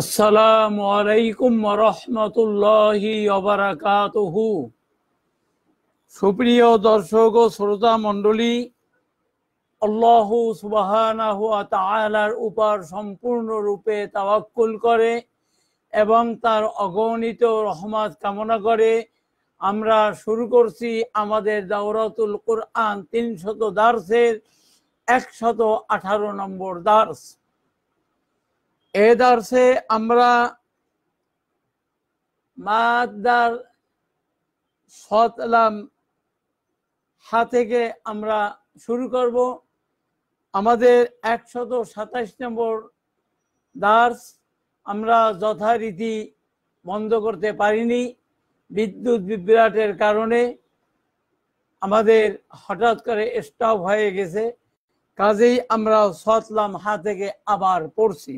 আসসালামু আলাইকুম রহমতুল্লাহি অবরাকাতহু সুপ্রিয় দর্শক ও শ্রোতা মন্ডলী আল্লাহ সুবাহানাহু তাআলার উপর সম্পূর্ণরূপে তাওয়াক্কুল করে এবং তার অগণিত রহমত কামনা করে আমরা শুরু করছি আমাদের দাওরাতুল কোরআন তিনশত দার্সের একশত আঠারো নম্বর দার্স এ দার্সে আমরা মাদার সতলাম হা থেকে আমরা শুরু করব আমাদের একশত সাতাশ নম্বর দার্স আমরা যথারীতি বন্ধ করতে পারিনি বিদ্যুৎ বিভ্রাটের কারণে আমাদের হঠাৎ করে স্টপ হয়ে গেছে কাজেই আমরা সতলাম হা থেকে আবার পড়ছি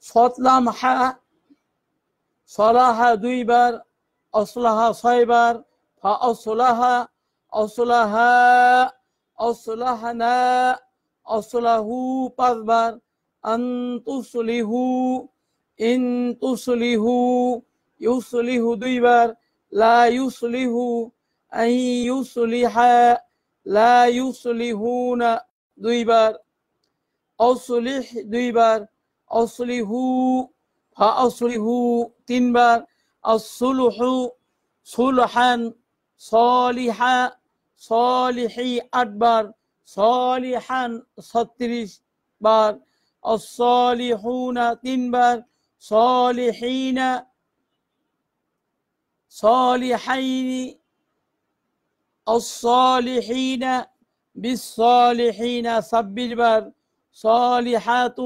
صلاح صلاح دويبر أصلها صيبر فأصلها أصلها أصلها أصلحنا أصله بذبر أن تصله إن تصله يصله دويبر لا يصله أن يصلح لا يصلحون دويبر أصلح دويبر অসলিহু ফা অসলিহু তিনবার আসলুহু সুলহান সলিহা সলিহি আটবার সলিহান ছত্রিশ বার অসলিহুনা তিনবার সলিহিনা সলিহাইনি الصالحين بالصالحين صبر صالحات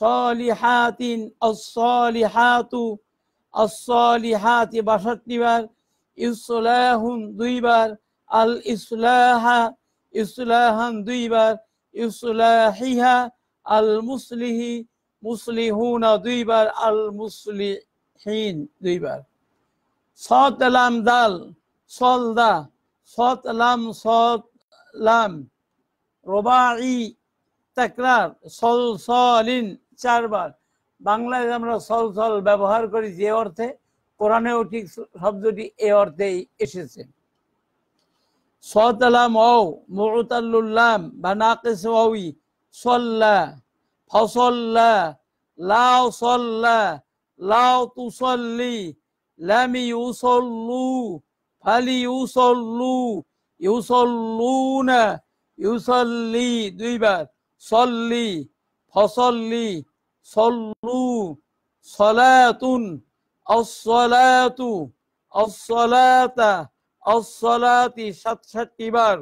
صالحات الصالحات الصالحات بشتبر إصلاح دويبر الإصلاح إصلاح دويبر إصلاحها المصلح مصلحون دويبر المصلحين دويبر صوت لام دال صلدا صوت لام صوت لام رباعي তাকরার সলসলিন চারবার বাংলায় আমরা সলসল ব্যবহার করি যে অর্থে কোরআনেও ঠিক শব্দটি এ অর্থেই এসেছে সতালাম ও মুতাল্লুল্লাম বা নাকেশ ওই সল্লা ফসল্লা লাও সল্লা লাও তুসল্লি লামি ইউসল্লু ফালি ইউসল্লু না ইউসল্লি দুইবার সল্লি ফসল্লি সল্লু সলাতুন অসলাতু অসলাতা অসলাতি সাতষট্টি বার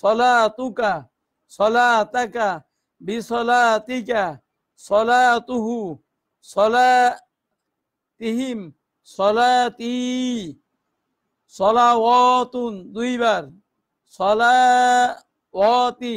সলাতুকা সলাতাকা বিসলাতিকা সলাতুহু সলাতিহিম সলাতি সলাওয়াতুন দুইবার সলাওয়াতি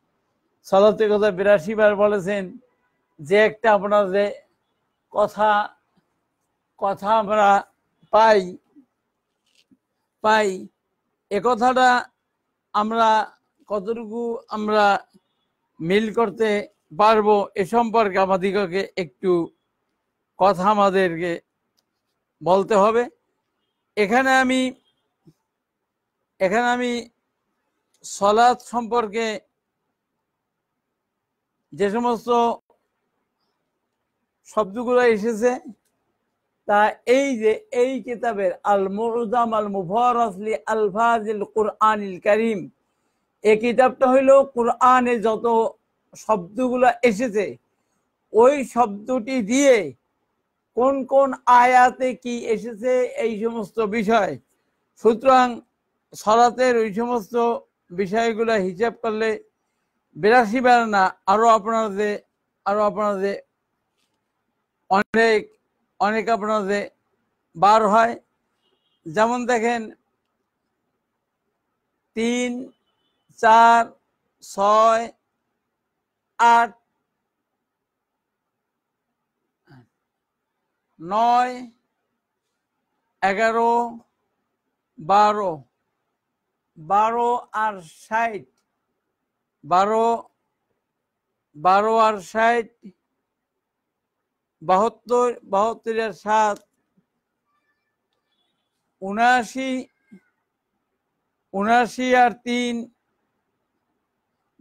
সলাতে কথা বিরাশি বার বলেছেন যে একটা আপনাদের কথা কথা আমরা পাই পাই এ কথাটা আমরা কতটুকু আমরা মিল করতে পারবো এ সম্পর্কে আমাদিগকে একটু কথা আমাদেরকে বলতে হবে এখানে আমি এখানে আমি সলাদ সম্পর্কে যে সমস্ত শব্দগুলো এসেছে তা এই যে এই কিতাবের আল মুরদাম আল মুফরসলি আলফাজিল কুরআনিল করিম এই কিতাবটা হইল কোরআনে যত শব্দগুলো এসেছে ওই শব্দটি দিয়ে কোন কোন আয়াতে কি এসেছে এই সমস্ত বিষয় সুতরাং সরাতের ওই সমস্ত বিষয়গুলো হিসাব করলে বিরাশি বেড়া না আরো আপনাদের আরো আপনাদের অনেক অনেক আপনাদের বার হয় যেমন দেখেন তিন চার ছয় আট নয় এগারো বারো বারো আর ষাট বারো বারো আর ষাট বাহাত্তর বাহাত্তর আর সাত উনআশি উনআশি আর তিন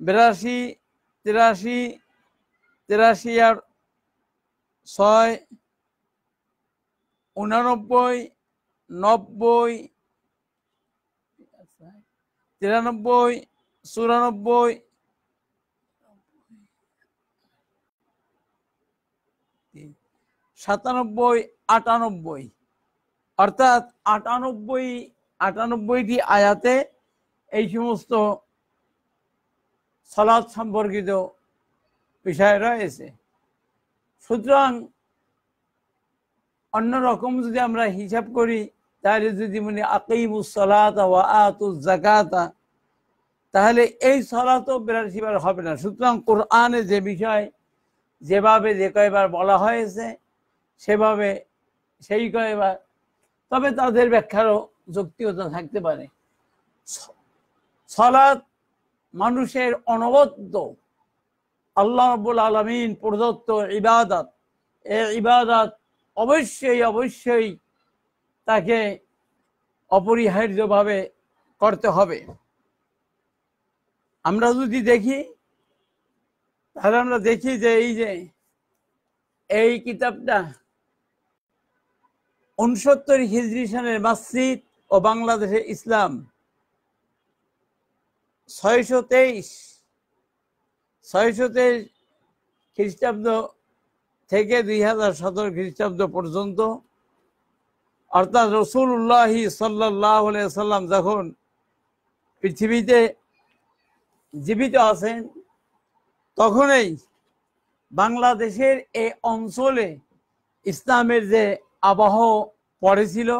বিরাশি তিরাশি তিরাশি আর ছয় উনানব্বই নব্বই তিরানব্বই চুরানব্বই সাতানব্বই আটানব্বই অর্থাৎ আটানব্বই আটানব্বইটি আয়াতে এই সমস্ত সলাদ সম্পর্কিত বিষয় রয়েছে সুতরাং অন্য রকম যদি আমরা হিসাব করি তাহলে যদি মানে আকিমুসলাতা ওয়া আতুজ জাকাতা তাহলে এই সলাতও বিরাশিবার হবে না সুতরাং কোরআনে যে বিষয় যেভাবে যে কয়বার বলা হয়েছে সেভাবে সেই করে বা তবে তাদের ব্যাখ্যারও যৌক্তিকতা থাকতে পারে সলাৎ মানুষের অনবদ্য আল্লাহ রব্বুল আলমিন প্রদত্ত ইবাদত এ ইবাদত অবশ্যই অবশ্যই তাকে অপরিহার্যভাবে করতে হবে আমরা যদি দেখি তাহলে আমরা দেখি যে এই যে এই কিতাবটা উনসত্তর হিজরি সালের মসজিদ ও বাংলাদেশের ইসলাম ছয়শো তেইশ ছয়শো তেইশ খ্রিস্টাব্দ থেকে দুই হাজার সতেরো খ্রিস্টাব্দ পর্যন্ত অর্থাৎ উল্লাহি সাল্লাহ সাল্লাম যখন পৃথিবীতে জীবিত আছেন তখনই বাংলাদেশের এই অঞ্চলে ইসলামের যে আবহ পড়েছিল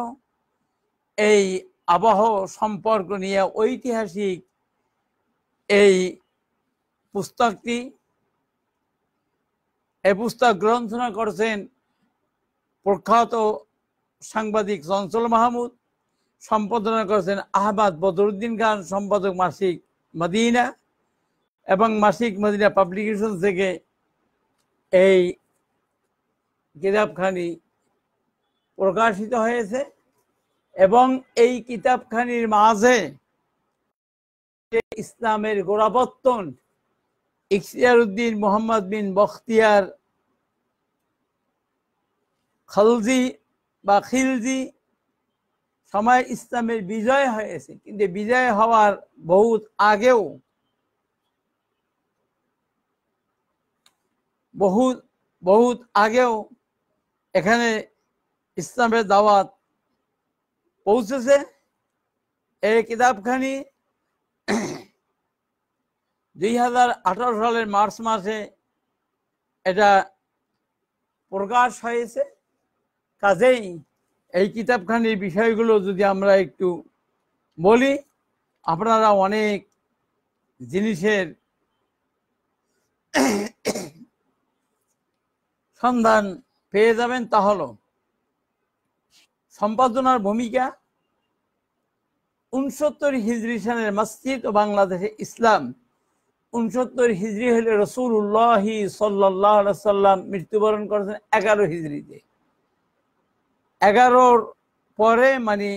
এই আবহ সম্পর্ক নিয়ে ঐতিহাসিক এই পুস্তকটি এ পুস্তক গ্রন্থনা করেছেন প্রখ্যাত সাংবাদিক চঞ্চল মাহমুদ সম্পাদনা করেছেন আহমদ বদরুদ্দিন খান সম্পাদক মাসিক মদিনা এবং মাসিক মদিনা পাবলিকেশন থেকে এই কিতাবখানি প্রকাশিত হয়েছে এবং এই কিতাবখানির মাঝে ইসলামের গোড়াপত্তন উদ্দিন মোহাম্মদ বিন বখতিয়ার খালজি বা খিলজি সময় ইসলামের বিজয় হয়েছে কিন্তু বিজয় হওয়ার বহুত আগেও বহুত বহুত আগেও এখানে ইসলামের দাওয়াত পৌঁছেছে এই কিতাবখানি দুই হাজার আঠারো সালের মার্চ মাসে এটা প্রকাশ হয়েছে কাজেই এই কিতাবখানির বিষয়গুলো যদি আমরা একটু বলি আপনারা অনেক জিনিসের সন্ধান পেয়ে যাবেন তাহলে সম্পাদনার ভূমিকা উনসত্তর হিজড়ি সালের মসজিদ ও বাংলাদেশে ইসলাম উনসত্তর হিজড়ি হলে রসুল উল্লাহি সাল্লাহ সাল্লাম মৃত্যুবরণ করেছেন এগারো হিজড়িতে এগারোর পরে মানে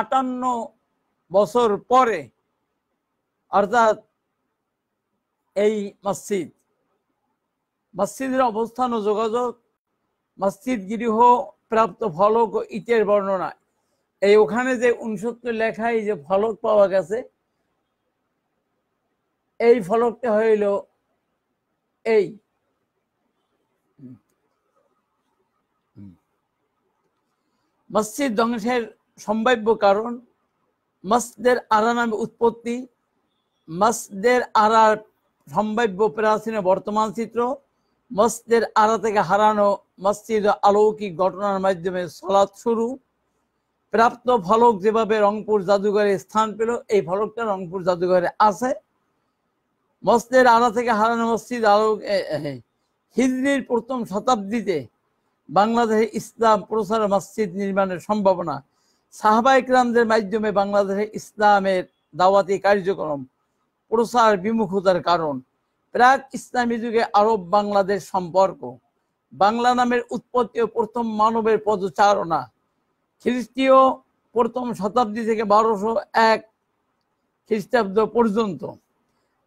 আটান্ন বছর পরে অর্থাৎ এই মসজিদ মসজিদের অবস্থান ও যোগাযোগ মসজিদ গৃহ প্রাপ্ত ফলক ও ইটের বর্ণনা এই ওখানে যে উনসত্তর লেখায় যে ফলক পাওয়া গেছে এই ফলকটা হইল এই মসজিদ ধ্বংসের সম্ভাব্য কারণ মসদের আরা নামে উৎপত্তি মসদের আরার সম্ভাব্য প্রাচীন বর্তমান চিত্র মসজিদের আড়া থেকে হারানো মসজিদ আলৌকিক ঘটনার মাধ্যমে সলাদ শুরু প্রাপ্ত ফলক যেভাবে রংপুর জাদুঘরে স্থান পেল এই ফলকটা রংপুর জাদুঘরে আছে মসজিদের আড়া থেকে হারানো মসজিদ আলোক হিজড়ির প্রথম শতাব্দীতে বাংলাদেশে ইসলাম প্রসার মসজিদ নির্মাণের সম্ভাবনা সাহাবা ক্রামদের মাধ্যমে বাংলাদেশে ইসলামের দাওয়াতি কার্যক্রম প্রসার বিমুখতার কারণ প্রাক ইসলামী যুগে আরব বাংলাদেশ সম্পর্ক বাংলা নামের উৎপত্তি ও প্রথম মানবের পদচারণা খ্রিস্টীয় প্রথম শতাব্দী থেকে বারোশো এক খ্রিস্টাব্দ পর্যন্ত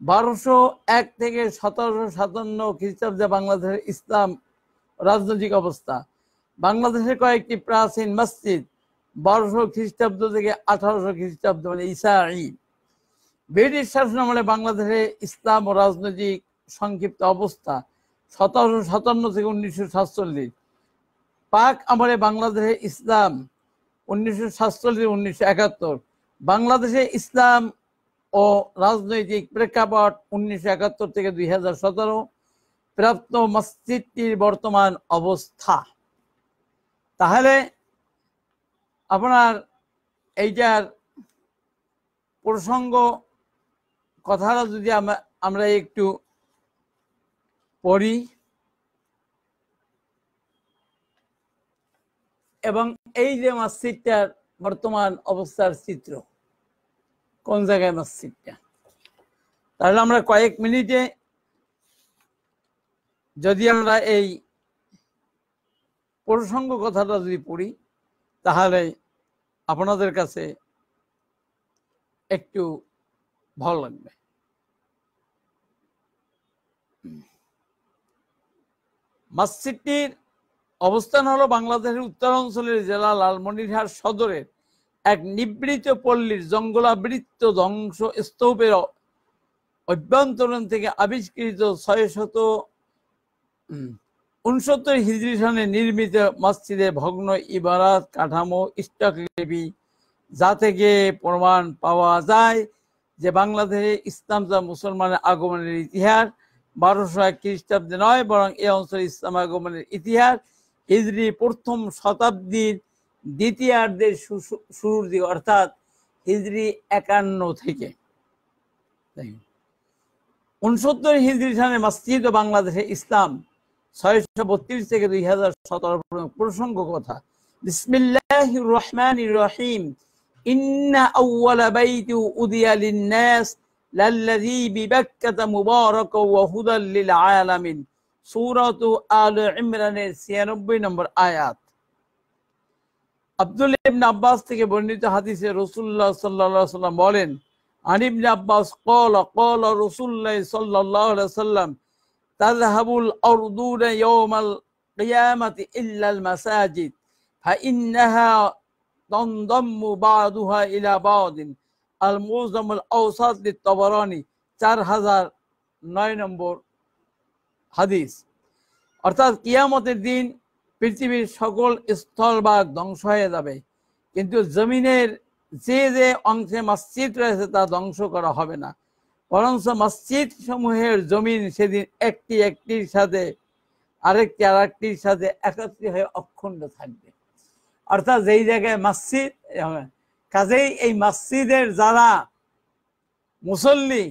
বারোশো এক থেকে সতেরোশো সাতান্ন খ্রিস্টাব্দে বাংলাদেশের ইসলাম রাজনৈতিক অবস্থা বাংলাদেশের কয়েকটি প্রাচীন মসজিদ বারোশো খ্রিস্টাব্দ থেকে আঠারোশো খ্রিস্টাব্দ মানে ইসা ঈদ ব্রিটিশ শাসনামলে বাংলাদেশে ইসলাম ও রাজনৈতিক সংক্ষিপ্ত অবস্থা সতেরোশো সাতান্ন থেকে উনিশশো সাতচল্লিশ পাক আমলে বাংলাদেশে ইসলাম উনিশশো সাতচল্লিশ উনিশশো একাত্তর বাংলাদেশে ইসলাম ও রাজনৈতিক প্রেক্ষাপট উনিশশো একাত্তর থেকে দুই হাজার সতেরো প্রাপ্ত মসজিদটির বর্তমান অবস্থা তাহলে আপনার এইটার প্রসঙ্গ কথাটা যদি আমরা একটু পড়ি এবং এই যে মসজিদটার বর্তমান অবস্থার চিত্র কোন জায়গায় মসজিদটা তাহলে আমরা কয়েক মিনিটে যদি আমরা এই প্রসঙ্গ কথাটা যদি পড়ি তাহলে আপনাদের কাছে একটু ভালো লাগবে মসজিদটির অবস্থান হলো বাংলাদেশের উত্তরাঞ্চলের জেলা লালমনিরহার সদরের এক নিবৃত পল্লীর জঙ্গলাবৃত্ত ধ্বংস স্তূপের অভ্যন্তরণ থেকে আবিষ্কৃত ছয় শত উনসত্তর হিজড়ি সনে নির্মিত মসজিদে ভগ্ন ইবারাত কাঠামো স্টকলিপি যা থেকে প্রমাণ পাওয়া যায় যে বাংলাদেশে ইসলাম যা মুসলমানের আগমনের ইতিহাস বারোশো এক খ্রিস্টাব্দে নয় বরং এ অঞ্চলে ইসলাম আগমনের ইতিহাস হিজড়ি প্রথম শতাব্দীর দ্বিতীয়ার্ধের শুরুর দিকে অর্থাৎ হিজড়ি একান্ন থেকে উনসত্তর হিজড়ি সালে মাসজিদ বাংলাদেশে ইসলাম ছয়শো বত্রিশ থেকে দুই হাজার সতেরো প্রসঙ্গ কথা বিসমিল্লাহ রহমান রহিম ইন্না আউয়ালা বাইতু উদিয়া লিন্নাস লাল্লাযী বিবাক্কাতা মুবারাকা ওয়া হুদাল লিল আলামিন সূরাত আল ইমরানের 96 আব্দুল ইবনে আব্বাস থেকে বর্ণিত হাদিসে রাসূলুল্লাহ সাল্লাল্লাহু সাল্লাম বলেন আন ইবনে আব্বাস قال قال রাসূলুল্লাহ সাল্লাল্লাহু আলাইহি সাল্লাম তাযহাবুল আরদুনা ইয়াওমাল কিয়ামাতি ইল্লাল মাসাজিদ فإنها তন্দম্মু বাদুহা ইলা বাদিন আল মুজামুল আউসাদ তবরানি চার হাজার নয় নম্বর হাদিস অর্থাৎ কিয়ামতের দিন পৃথিবীর সকল স্থলভাগ ধ্বংস হয়ে যাবে কিন্তু জমিনের যে যে অংশে মসজিদ রয়েছে তা ধ্বংস করা হবে না বরঞ্চ মসজিদ সমূহের জমিন সেদিন একটি একটির সাথে আরেকটি আরেকটির সাথে একত্রিত হয়ে অক্ষুণ্ণ থাকবে অর্থাৎ যেই জায়গায় মসজিদ কাজেই এই মসজিদের যারা মুসল্লি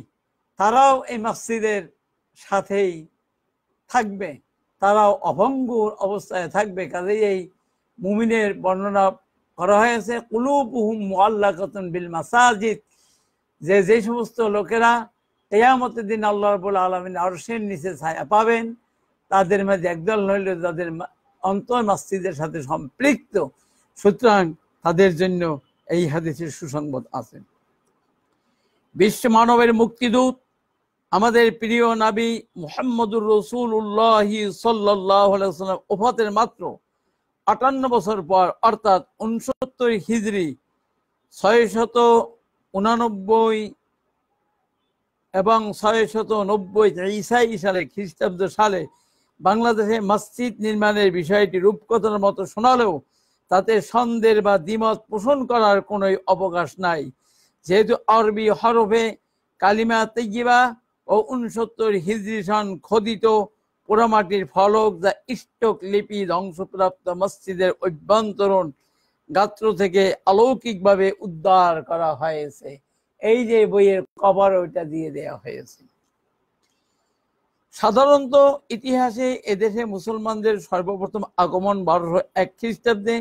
তারাও এই মসজিদের সাথেই থাকবে তারাও অভঙ্গুর অবস্থায় থাকবে কাজেই এই মুমিনের বর্ণনা করা হয়েছে কুলুপুহুম মোয়াল্লা কতন বিল মাসাজিদ যে যে সমস্ত লোকেরা কেয়ামতের দিন আল্লাহ রবুল আলমিন আরশের নিচে ছায়া পাবেন তাদের মাঝে একদল হইল যাদের অন্তর মসজিদের সাথে সম্পৃক্ত সুতরাং তাদের জন্য এই হাদিসের সুসংবাদ আছে বিশ্ব মানবের মুক্তিদূত আমাদের প্রিয় নাবি মুহাম্মদুর রসুল উল্লাহি সাল্লাম ওফাতের মাত্র আটান্ন বছর পর অর্থাৎ উনসত্তর হিজড়ি ছয় শত উনানব্বই এবং ছয় শত নব্বই ইসাই সালে খ্রিস্টাব্দ সালে বাংলাদেশে মসজিদ নির্মাণের বিষয়টি রূপকথার মতো শোনালেও তাতে সন্দেহ বা দ্বিমত পোষণ করার কোনো অবকাশ নাই যেহেতু আরবি হরফে কালিমা তেজিবা ও উনসত্তর হিজরি সন খোদিত পোড়ামাটির ফলক যা ইষ্টক লিপি ধ্বংসপ্রাপ্ত মসজিদের অভ্যন্তরণ গাত্র থেকে আলৌকিকভাবে উদ্ধার করা হয়েছে এই যে বইয়ের কভার ওইটা দিয়ে দেয়া হয়েছে সাধারণত ইতিহাসে এদেশে মুসলমানদের সর্বপ্রথম আগমন বারোশো এক খ্রিস্টাব্দে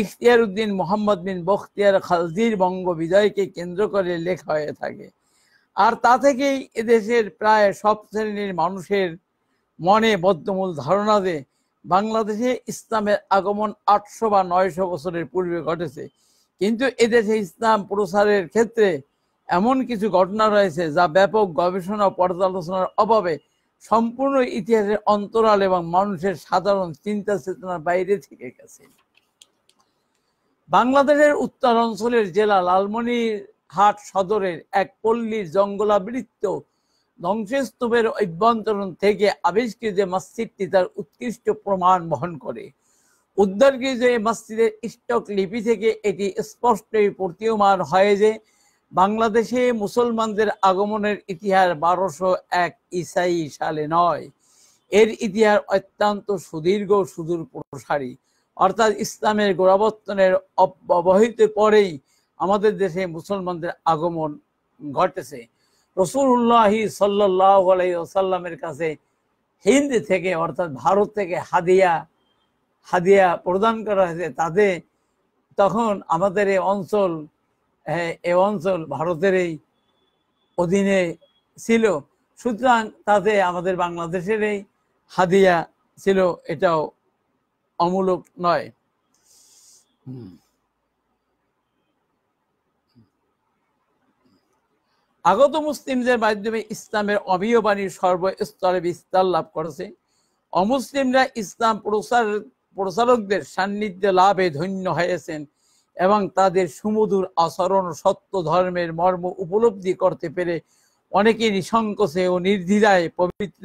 ইখতিয়ার উদ্দিন মোহাম্মদ বিন বখতিয়ার খালজির বঙ্গ বিজয়কে কেন্দ্র করে লেখা হয়ে থাকে আর তা থেকেই এদেশের প্রায় সব শ্রেণীর মানুষের মনে বদ্ধমূল ধারণা যে বাংলাদেশে ইসলামের আগমন আটশো বা নয়শো বছরের পূর্বে ঘটেছে কিন্তু এদেশে ইসলাম প্রসারের ক্ষেত্রে এমন কিছু ঘটনা রয়েছে যা ব্যাপক গবেষণা পর্যালোচনার অভাবে সম্পূর্ণ ইতিহাসের অন্তরাল এবং মানুষের সাধারণ চিন্তা চেতনার বাইরে থেকে গেছে বাংলাদেশের উত্তরাঞ্চলের জেলা লালমনি হাট সদরের এক পল্লীর জঙ্গলাবৃত্ত ধ্বংসস্তূপের অভ্যন্তরণ থেকে আবিষ্কৃত মসজিদটি তার উৎকৃষ্ট প্রমাণ বহন করে উদ্ধারকৃত এই মসজিদের স্টক লিপি থেকে এটি স্পষ্টই প্রতীয়মান হয় যে বাংলাদেশে মুসলমানদের আগমনের ইতিহাস বারোশো এক ইসাই সালে নয় এর ইতিহাস অত্যন্ত সুদীর্ঘ সুদূর প্রসারী অর্থাৎ ইসলামের গোড়াবর্তনের অব্যবহিত পরেই আমাদের দেশে মুসলমানদের আগমন ঘটেছে রসুল্লাহি সাল্লাহ আলাইসাল্লামের কাছে হিন্দ থেকে অর্থাৎ ভারত থেকে হাদিয়া হাদিয়া প্রদান করা হয়েছে তাতে তখন আমাদের এই অঞ্চল হ্যাঁ, এ অঞ্চল ভারতের এই অধীনে ছিল সুতরাং তাতে আমাদের বাংলাদেশের এই হাদিয়া ছিল এটাও অমূলক নয় আগত মুসলিমদের মাধ্যমে ইসলামের অভিয়বাণী সর্বস্তরে বিস্তার লাভ করেছে অমুসলিমরা ইসলাম প্রচার প্রচারকদের সান্নিধ্যে লাভে ধন্য হয়েছেন এবং তাদের সুমধুর আচরণ সত্য ধর্মের মর্ম উপলব্ধি করতে পেরে অনেকে নিঃসংকোচে ও নির্ধিরায় পবিত্র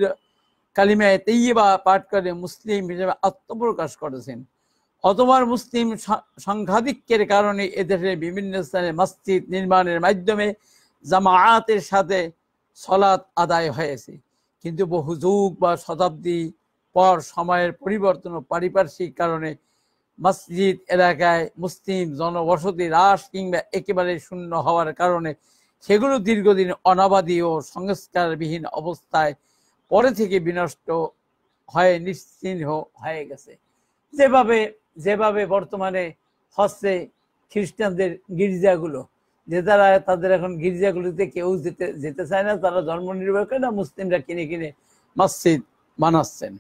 কালিমায় তেইবা পাঠ করে মুসলিম হিসেবে আত্মপ্রকাশ করেছেন অতবার মুসলিম সাংঘাতিকের কারণে এদেশের বিভিন্ন স্থানে মসজিদ নির্মাণের মাধ্যমে জামায়াতের সাথে সলাৎ আদায় হয়েছে কিন্তু বহু যুগ বা শতাব্দী পর সময়ের পরিবর্তন ও পারিপার্শ্বিক কারণে মসজিদ এলাকায় মুসলিম জনবসতি হ্রাস কিংবা একেবারে শূন্য হওয়ার কারণে সেগুলো দীর্ঘদিন অনাবাদী ও সংস্কারবিহীন অবস্থায় পরে থেকে বিনষ্ট হয়ে নিশ্চিহ্ন হয়ে গেছে যেভাবে যেভাবে বর্তমানে হচ্ছে খ্রিস্টানদের গির্জাগুলো যে তারা তাদের এখন গির্জাগুলোতে কেউ যেতে যেতে চায় না তারা ধর্ম নির্ভর করে না মুসলিমরা কিনে কিনে মসজিদ বানাচ্ছেন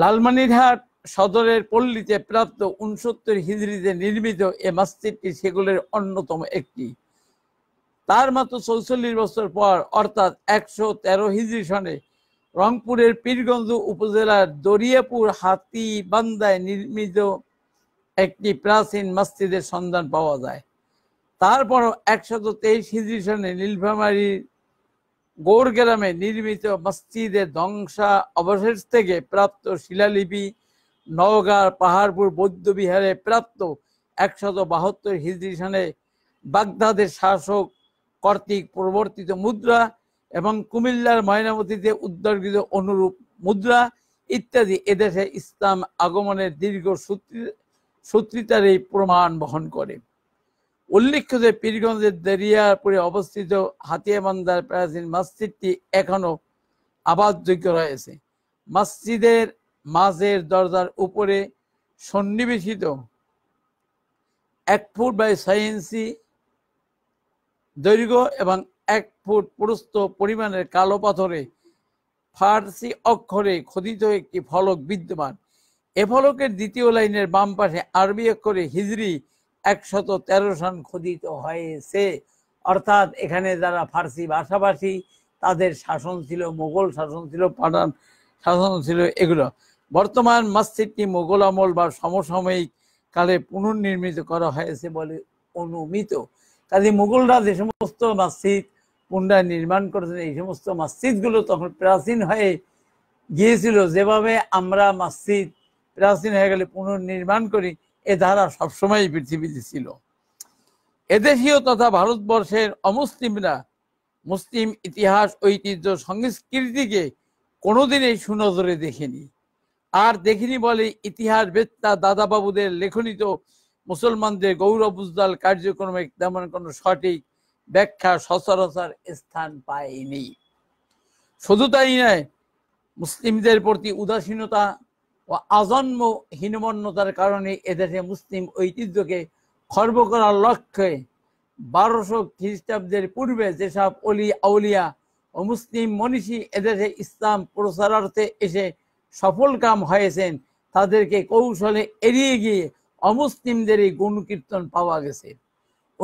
লালমানিরহাট সদরের পল্লীতে প্রাপ্ত উনসত্তর হিজড়িতে নির্মিত এ মসজিদটি সেগুলোর অন্যতম একটি তার মাত্র চৌচল্লিশ বছর পর অর্থাৎ একশো তেরো হিজড়ি সনে রংপুরের পীরগঞ্জ উপজেলার দরিয়াপুর হাতিবান্দায় নির্মিত একটি প্রাচীন মসজিদের সন্ধান পাওয়া যায় তারপরও একশত তেইশ হিজড়ি সনে নীলফামারীর গৌর গ্রামে নির্মিত মসজিদের ধ্বংসা অবশেষ থেকে প্রাপ্ত শিলালিপি নওগাঁর পাহাড়পুর বৌদ্ধবিহারে প্রাপ্ত একশত বাহাত্তর হিজড়ি সনে বাগদাদের শাসক কর্তৃক প্রবর্তিত মুদ্রা এবং কুমিল্লার ময়নামতিতে উদ্ধারকৃত অনুরূপ মুদ্রা ইত্যাদি এদেশে ইসলাম আগমনের দীর্ঘ সূত্রিতার এই প্রমাণ বহন করে উল্লেখ্য যে পীরগঞ্জের দেরিয়ারপুরে অবস্থিত হাতিয়াবান্দার প্রাচীন মসজিদটি এখনও আবাদযোগ্য রয়েছে মসজিদের মাঝের দরজার উপরে সন্নিবেশিত এক ফুট বাই ইঞ্চি দৈর্ঘ্য এবং এক ফুট প্রস্থ পরিমাণের কালো পাথরে ফার্সি অক্ষরে খোদিত একটি ফলক বিদ্যমান এ ফলকের দ্বিতীয় লাইনের বাম পাশে আরবি অক্ষরে হিজড়ি একশত তেরো সন খোদিত হয়েছে অর্থাৎ এখানে যারা ফার্সি ভাষাভাষী তাদের শাসন ছিল মোগল শাসন ছিল পাঠান শাসন ছিল এগুলো বর্তমান মসজিদটি মোগল আমল বা সমসাময়িক কালে পুনর্নির্মিত করা হয়েছে বলে অনুমিত কাজে মুঘলরা যে সমস্ত মসজিদ পুনরায় নির্মাণ করেছেন এই সমস্ত মসজিদগুলো তখন প্রাচীন হয়ে গিয়েছিল যেভাবে আমরা মসজিদ প্রাচীন হয়ে গেলে পুনর্নির্মাণ করি এ ধারা সবসময় পৃথিবীতে ছিল এদেশীয় তথা ভারতবর্ষের অমুসলিমরা মুসলিম ইতিহাস ঐতিহ্য সংস্কৃতিকে কোনোদিনই সুনজরে দেখেনি আর দেখিনি বলে ইতিহাস বেত্তা দাদাবাবুদের লেখনিত মুসলমানদের গৌরব উজ্জ্বল কার্যক্রমে তেমন কোনো সঠিক ব্যাখ্যা সচরাচর স্থান পায়নি শুধু তাই নয় মুসলিমদের প্রতি উদাসীনতা ও আজন্ম হীনমন্যতার কারণে এদেশে মুসলিম ঐতিহ্যকে খর্ব করার লক্ষ্যে বারোশো খ্রিস্টাব্দের পূর্বে যেসব অলি আউলিয়া ও মুসলিম মনীষী এদেশে ইসলাম প্রচারার্থে এসে সফল কাম হয়েছেন তাদেরকে কৌশলে এড়িয়ে গিয়ে অমুসলিমদের এই গুণ কীর্তন পাওয়া গেছে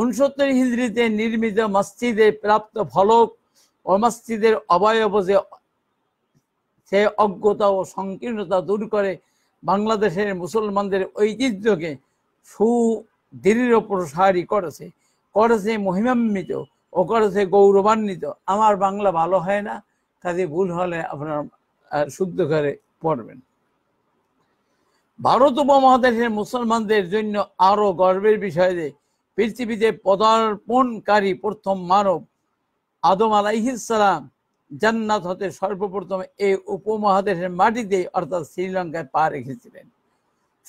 উনসত্তর হিজড়িতে নির্মিত মসজিদে প্রাপ্ত ফলক ও মসজিদের অবয়ব যে সে অজ্ঞতা ও সংকীর্ণতা দূর করে বাংলাদেশের মুসলমানদের ঐতিহ্যকে সুদৃঢ় প্রসারী করেছে করেছে মহিমান্বিত ও করেছে গৌরবান্বিত আমার বাংলা ভালো হয় না কাজে ভুল হলে আপনার শুদ্ধ করে পড়বেন ভারত উপমহাদেশের মুসলমানদের জন্য আরও গর্বের বিষয় যে পৃথিবীতে পদার্পণকারী প্রথম মানব আদম আলাইহিসালাম জান্নাত হতে সর্বপ্রথম এই উপমহাদেশের মাটিতে অর্থাৎ শ্রীলঙ্কায় পা রেখেছিলেন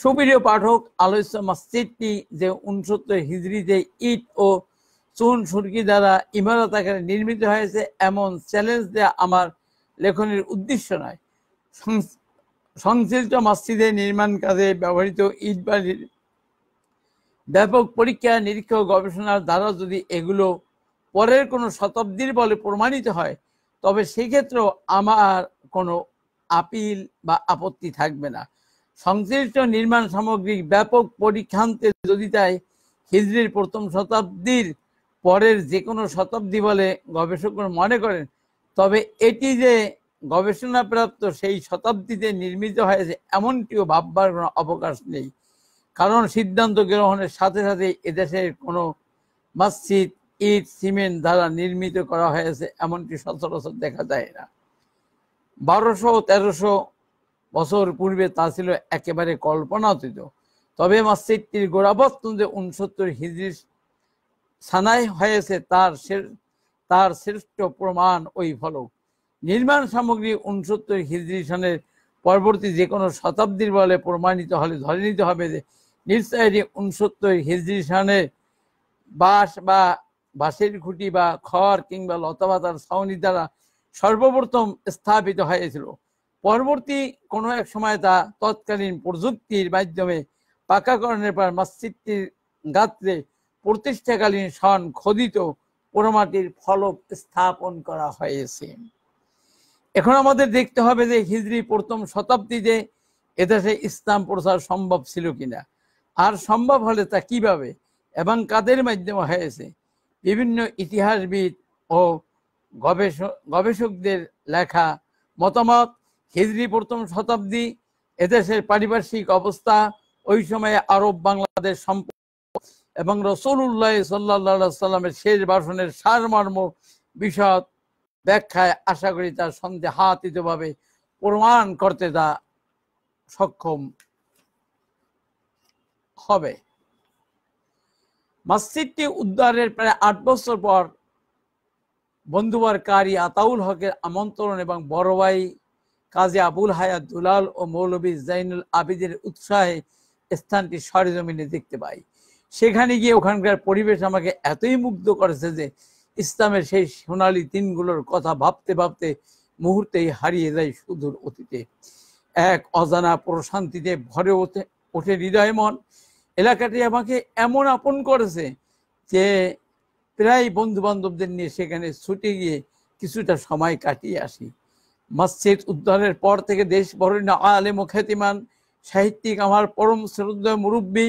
সুপ্রিয় পাঠক আলোচ্য মসজিদটি যে উনসত্তর হিজড়িতে ইট ও চুন সুরকি দ্বারা ইমারত আকারে নির্মিত হয়েছে এমন চ্যালেঞ্জ দেয়া আমার লেখনের উদ্দেশ্য নয় সংশ্লিষ্ট মসজিদে নির্মাণ কাজে ব্যবহৃত ইট বালির ব্যাপক পরীক্ষা নিরীক্ষা গবেষণার দ্বারা যদি এগুলো পরের কোনো শতাব্দীর বলে প্রমাণিত হয় তবে সেক্ষেত্রেও আমার কোনো আপিল বা আপত্তি থাকবে না সংশ্লিষ্ট নির্মাণ সামগ্রিক ব্যাপক পরীক্ষান্তে যদি তাই হিজড়ির প্রথম শতাব্দীর পরের যে কোনো শতাব্দী বলে গবেষকরা মনে করেন তবে এটি যে গবেষণাপ্রাপ্ত সেই শতাব্দীতে নির্মিত হয়েছে এমনটিও ভাববার কোনো অবকাশ নেই কারণ সিদ্ধান্ত গ্রহণের সাথে সাথে এদেশের কোনো মসজিদ ইট সিমেন্ট দ্বারা নির্মিত করা হয়েছে এমনটি সচরাচর দেখা যায় না বারোশো তেরোশো বছর পূর্বে তা ছিল একেবারে কল্পনাতীত তবে মসজিদটির যে উনসত্তর হিজড়ির সানাই হয়েছে তার তার শ্রেষ্ঠ প্রমাণ ওই ফলক নির্মাণ সামগ্রী উনসত্তর হিজড়ি সনের পরবর্তী যে কোনো শতাব্দীর বলে প্রমাণিত হলে ধরে নিতে হবে যে নিশ্চয়ই উনসত্তর হিজড়ি সনের বাঁশ বা বাঁশের খুঁটি বা খড় কিংবা লতাপাতার ছাউনি দ্বারা সর্বপ্রথম স্থাপিত হয়েছিল পরবর্তী কোনো এক সময় তা তৎকালীন প্রযুক্তির মাধ্যমে পাকাকরণের পর মসজিদটির গাত্রে প্রতিষ্ঠাকালীন সন খোদিত পোড়ামাটির ফলক স্থাপন করা হয়েছে এখন আমাদের দেখতে হবে যে হিজড়ি প্রথম শতাব্দীতে এদেশে ইসলাম প্রসার সম্ভব ছিল কিনা আর সম্ভব হলে তা কিভাবে এবং কাদের মাধ্যমে হয়েছে বিভিন্ন ইতিহাসবিদ ও গবেষক গবেষকদের লেখা মতামত হিজড়ি প্রথম শতাব্দী এদেশের পারিপার্শ্বিক অবস্থা ওই সময়ে আরব বাংলাদেশ সম্পর্ক এবং রসল উল্লাহ সাল্লা সাল্লামের শেষ বাসনের সারমর্ম বিশদ ব্যাখ্যায় আশা করি তার হাত সন্দেহাতীতভাবে প্রমাণ করতে তা সক্ষম হবে মসজিদটি উদ্ধারের প্রায় আট বছর পর বন্ধুবার কারি আতাউল হকের আমন্ত্রণ এবং বড় ভাই কাজে আবুল হায়াত দুলাল ও মৌলবী জাইনুল আবিদের উৎসাহে স্থানটি সরজমিনে দেখতে পাই সেখানে গিয়ে ওখানকার পরিবেশ আমাকে এতই মুগ্ধ করেছে যে ইসলামের সেই সোনালি দিনগুলোর কথা ভাবতে ভাবতে মুহূর্তেই হারিয়ে যায় সুদূর অতীতে এক অজানা প্রশান্তিতে ভরে ওঠে ওঠে হৃদয় মন এলাকাটি আমাকে এমন আপন করেছে যে প্রায় বন্ধু বান্ধবদের নিয়ে সেখানে ছুটে গিয়ে কিছুটা সময় কাটিয়ে আসি মসজিদ উদ্ধারের পর থেকে দেশ বরণ্য আলে মুখ্যাতিমান খ্যাতিমান সাহিত্যিক আমার পরম শ্রদ্ধা মুরব্বী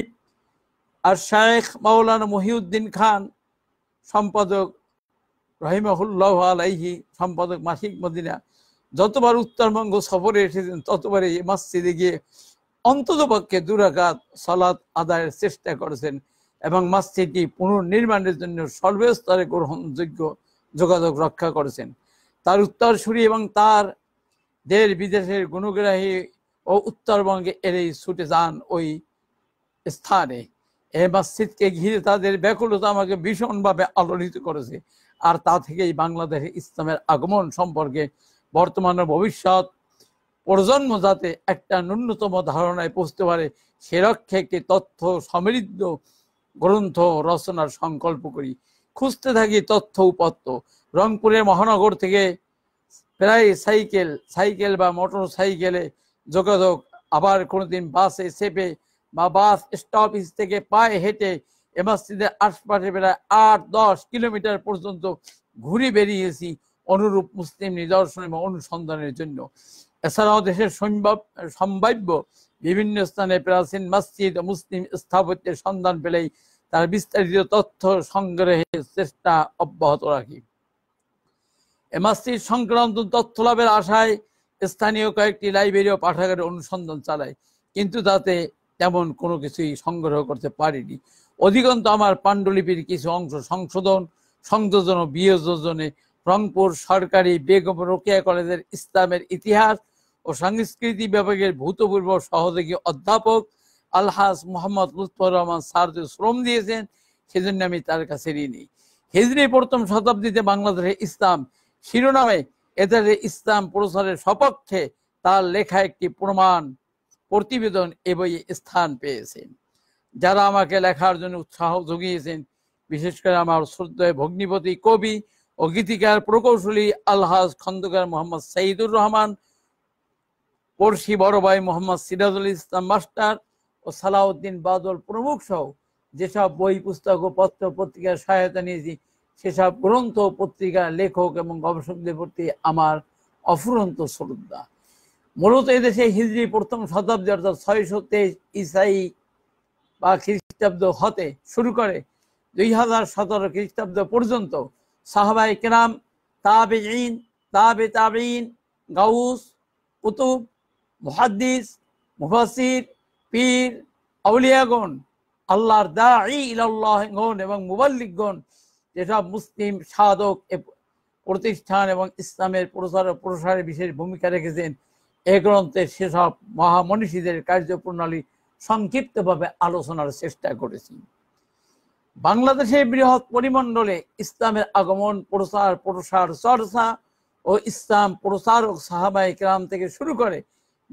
আর শায়েখ মাওলানা মহিউদ্দিন খান সম্পাদক রহিমাহুল্লাহ আলাইহি সম্পাদক মাসিক মদিনা যতবার উত্তরবঙ্গ সফরে এসেছেন ততবারে এই মসজিদে গিয়ে অন্ততপক্ষে দুরাঘাত সালাত আদায়ের চেষ্টা করেছেন এবং মসজিদটি পুনর্নির্মাণের জন্য সর্বস্তরে গ্রহণযোগ্য যোগাযোগ রক্ষা করেছেন তার উত্তরসূরি এবং তার দেশ বিদেশের গুণগ্রাহী ও উত্তরবঙ্গে এরেই ছুটে যান ওই স্থানে এ মসজিদকে ঘিরে তাদের ব্যাকুলতা আমাকে ভীষণভাবে আলোড়িত করেছে আর তা থেকেই বাংলাদেশে ইসলামের আগমন সম্পর্কে বর্তমান ভবিষ্যৎ প্রজন্ম যাতে একটা ন্যূনতম ধারণায় পৌঁছতে পারে সেরক্ষে একটি তথ্য সমৃদ্ধ গ্রন্থ রচনার সংকল্প করি খুঁজতে থাকি তথ্য উপাত্ত রংপুরের মহানগর থেকে প্রায় সাইকেল সাইকেল বা মোটর সাইকেলে যোগাযোগ আবার কোনোদিন বাসে চেপে বা বাস স্টপেজ থেকে পায়ে হেঁটে এ মসজিদের আশপাশে বেড়ায় আট দশ কিলোমিটার পর্যন্ত ঘুরে বেরিয়েছি অনুরূপ মুসলিম নিদর্শন এবং অনুসন্ধানের জন্য এছাড়াও দেশের সম্ভব সম্ভাব্য বিভিন্ন স্থানে প্রাচীন মসজিদ ও মুসলিম স্থাপত্যের সন্ধান পেলেই তার বিস্তারিত তথ্য সংগ্রহের চেষ্টা অব্যাহত রাখি এ মসজিদ সংক্রান্ত তথ্য লাভের আশায় স্থানীয় কয়েকটি লাইব্রেরি ও পাঠাগারে অনুসন্ধান চালায় কিন্তু তাতে তেমন কোনো কিছুই সংগ্রহ করতে পারিনি অধিকন্ত আমার পাণ্ডুলিপির কিছু অংশ সংশোধন সংযোজন ও বিয়োজনে রংপুর সরকারি বেগম রোকেয়া কলেজের ইসলামের ইতিহাস ও সংস্কৃতি বিভাগের ভূতপূর্ব সহযোগী অধ্যাপক আলহাস মোহাম্মদ লুৎফর রহমান স্যার যে শ্রম দিয়েছেন সেজন্য আমি তার কাছে ঋণী হিজরি প্রথম শতাব্দীতে বাংলাদেশের ইসলাম শিরোনামে এদের ইসলাম প্রসারের সপক্ষে তার লেখা একটি প্রমাণ প্রতিবেদন এ স্থান পেয়েছেন যারা আমাকে লেখার জন্য উৎসাহ জুগিয়েছেন বিশেষ করে আমার শ্রদ্ধায় ভগ্নিপতি কবি ও গীতিকার প্রকৌশলী আলহাজ খন্দকার মোহাম্মদ সাইদুর রহমান পড়শি বড় ভাই মোহাম্মদ সিরাজুল ইসলাম মাস্টার ও সালাউদ্দিন বাদল প্রমুখ সহ যেসব বই পুস্তক ও পত্র পত্রিকার সহায়তা নিয়েছি সেসব গ্রন্থ পত্রিকা লেখক এবং গবেষকদের প্রতি আমার অফুরন্ত শ্রদ্ধা মূলত এদেশে হিজড়ি প্রথম শতাব্দী অর্থাৎ ছয়শো তেইশ ইসাই বা খ্রিস্টাব্দ হতে শুরু করে দুই হাজার সতেরো খ্রিস্টাব্দ পর্যন্ত সাহাবাই কেরাম তাবে ইন তাবে তাবিন গাউস কুতুব মুহাদ্দিস মুফাসির পীর আউলিয়াগণ আল্লাহর দা ইহন এবং মুবাল্লিকগণ যেসব মুসলিম সাধক প্রতিষ্ঠান এবং ইসলামের প্রচার ও প্রসারে বিশেষ ভূমিকা রেখেছেন এ গ্রন্থের সেসব মহামনীষীদের কার্যপ্রণালী সংক্ষিপ্তভাবে আলোচনার চেষ্টা করেছি বাংলাদেশের বৃহৎ পরিমণ্ডলে ইসলামের আগমন প্রসার প্রসার চর্চা ও ইসলাম প্রসারক সাহাবাই ক্রাম থেকে শুরু করে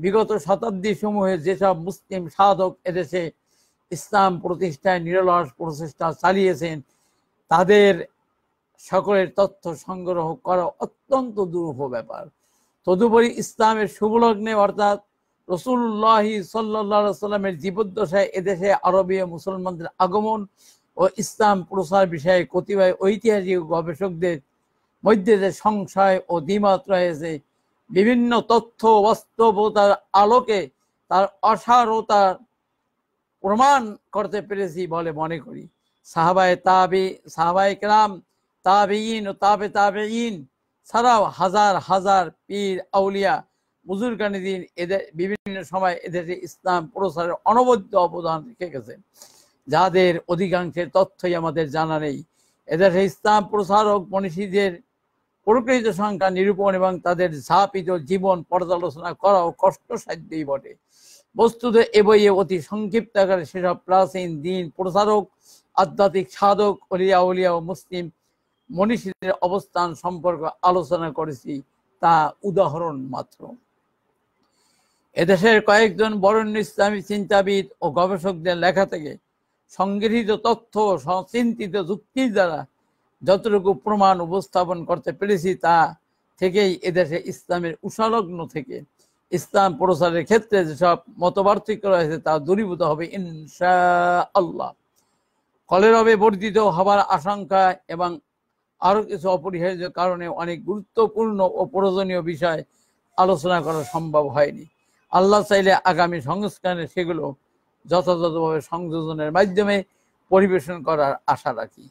বিগত শতাব্দী সমূহে যেসব মুসলিম সাধক এদেশে ইসলাম প্রতিষ্ঠায় নিরলস প্রচেষ্টা চালিয়েছেন তাদের সকলের তথ্য সংগ্রহ করা অত্যন্ত দুরূহ ব্যাপার তদুপরি ইসলামের শুভলগ্নে অর্থাৎ রসুল্লাহ সাল্লা সাল্লামের জীবদ্দশায় এদেশে আরবীয় মুসলমানদের আগমন ও ইসলাম প্রসার বিষয়ে কতিপয় ঐতিহাসিক গবেষকদের মধ্যে যে সংশয় ও দ্বিমত রয়েছে বিভিন্ন তথ্য বাস্তবতার আলোকে তার অসারতার প্রমাণ করতে পেরেছি বলে মনে করি সাহাবায় তাবি সাহাবায় কেরাম তাবে ইন ও তাবে তাবে ইন ছাড়াও হাজার হাজার পীর আউলিয়া বুজুর্গানি দিন এদের বিভিন্ন সময় এদেশে ইসলাম প্রসারের অনবদ্য অবদান রেখে গেছে যাদের অধিকাংশের তথ্যই আমাদের জানা নেই এদেশে ইসলাম প্রসারক মনীষীদের প্রকৃত সংখ্যা নিরূপণ এবং তাদের ঝাপিত জীবন পর্যালোচনা করাও কষ্টসাধ্যই বটে বস্তুত এ বইয়ে অতি সংক্ষিপ্ত আকারে সেসব প্রাচীন দিন প্রসারক আধ্যাত্মিক সাধক অলিয়া উলিয়া ও মুসলিম মনীষীদের অবস্থান সম্পর্কে আলোচনা করেছি তা উদাহরণ মাত্র এদেশের কয়েকজন বরণ্য ইসলামী চিন্তাবিদ ও গবেষকদের লেখা থেকে সংগৃহীত তথ্য সচিন্তিত যুক্তির দ্বারা যতটুকু প্রমাণ উপস্থাপন করতে পেরেছি তা থেকেই এদেশে ইসলামের উষালগ্ন থেকে ইসলাম প্রচারের ক্ষেত্রে যেসব মতপার্থক্য রয়েছে তা দূরীভূত হবে ইনশা আল্লাহ কলেরবে বর্ধিত হবার আশঙ্কা এবং আরও কিছু অপরিহার্য কারণে অনেক গুরুত্বপূর্ণ ও প্রয়োজনীয় বিষয় আলোচনা করা সম্ভব হয়নি আল্লাহ চাইলে আগামী সংস্কারে সেগুলো যথাযথভাবে সংযোজনের মাধ্যমে পরিবেশন করার আশা রাখি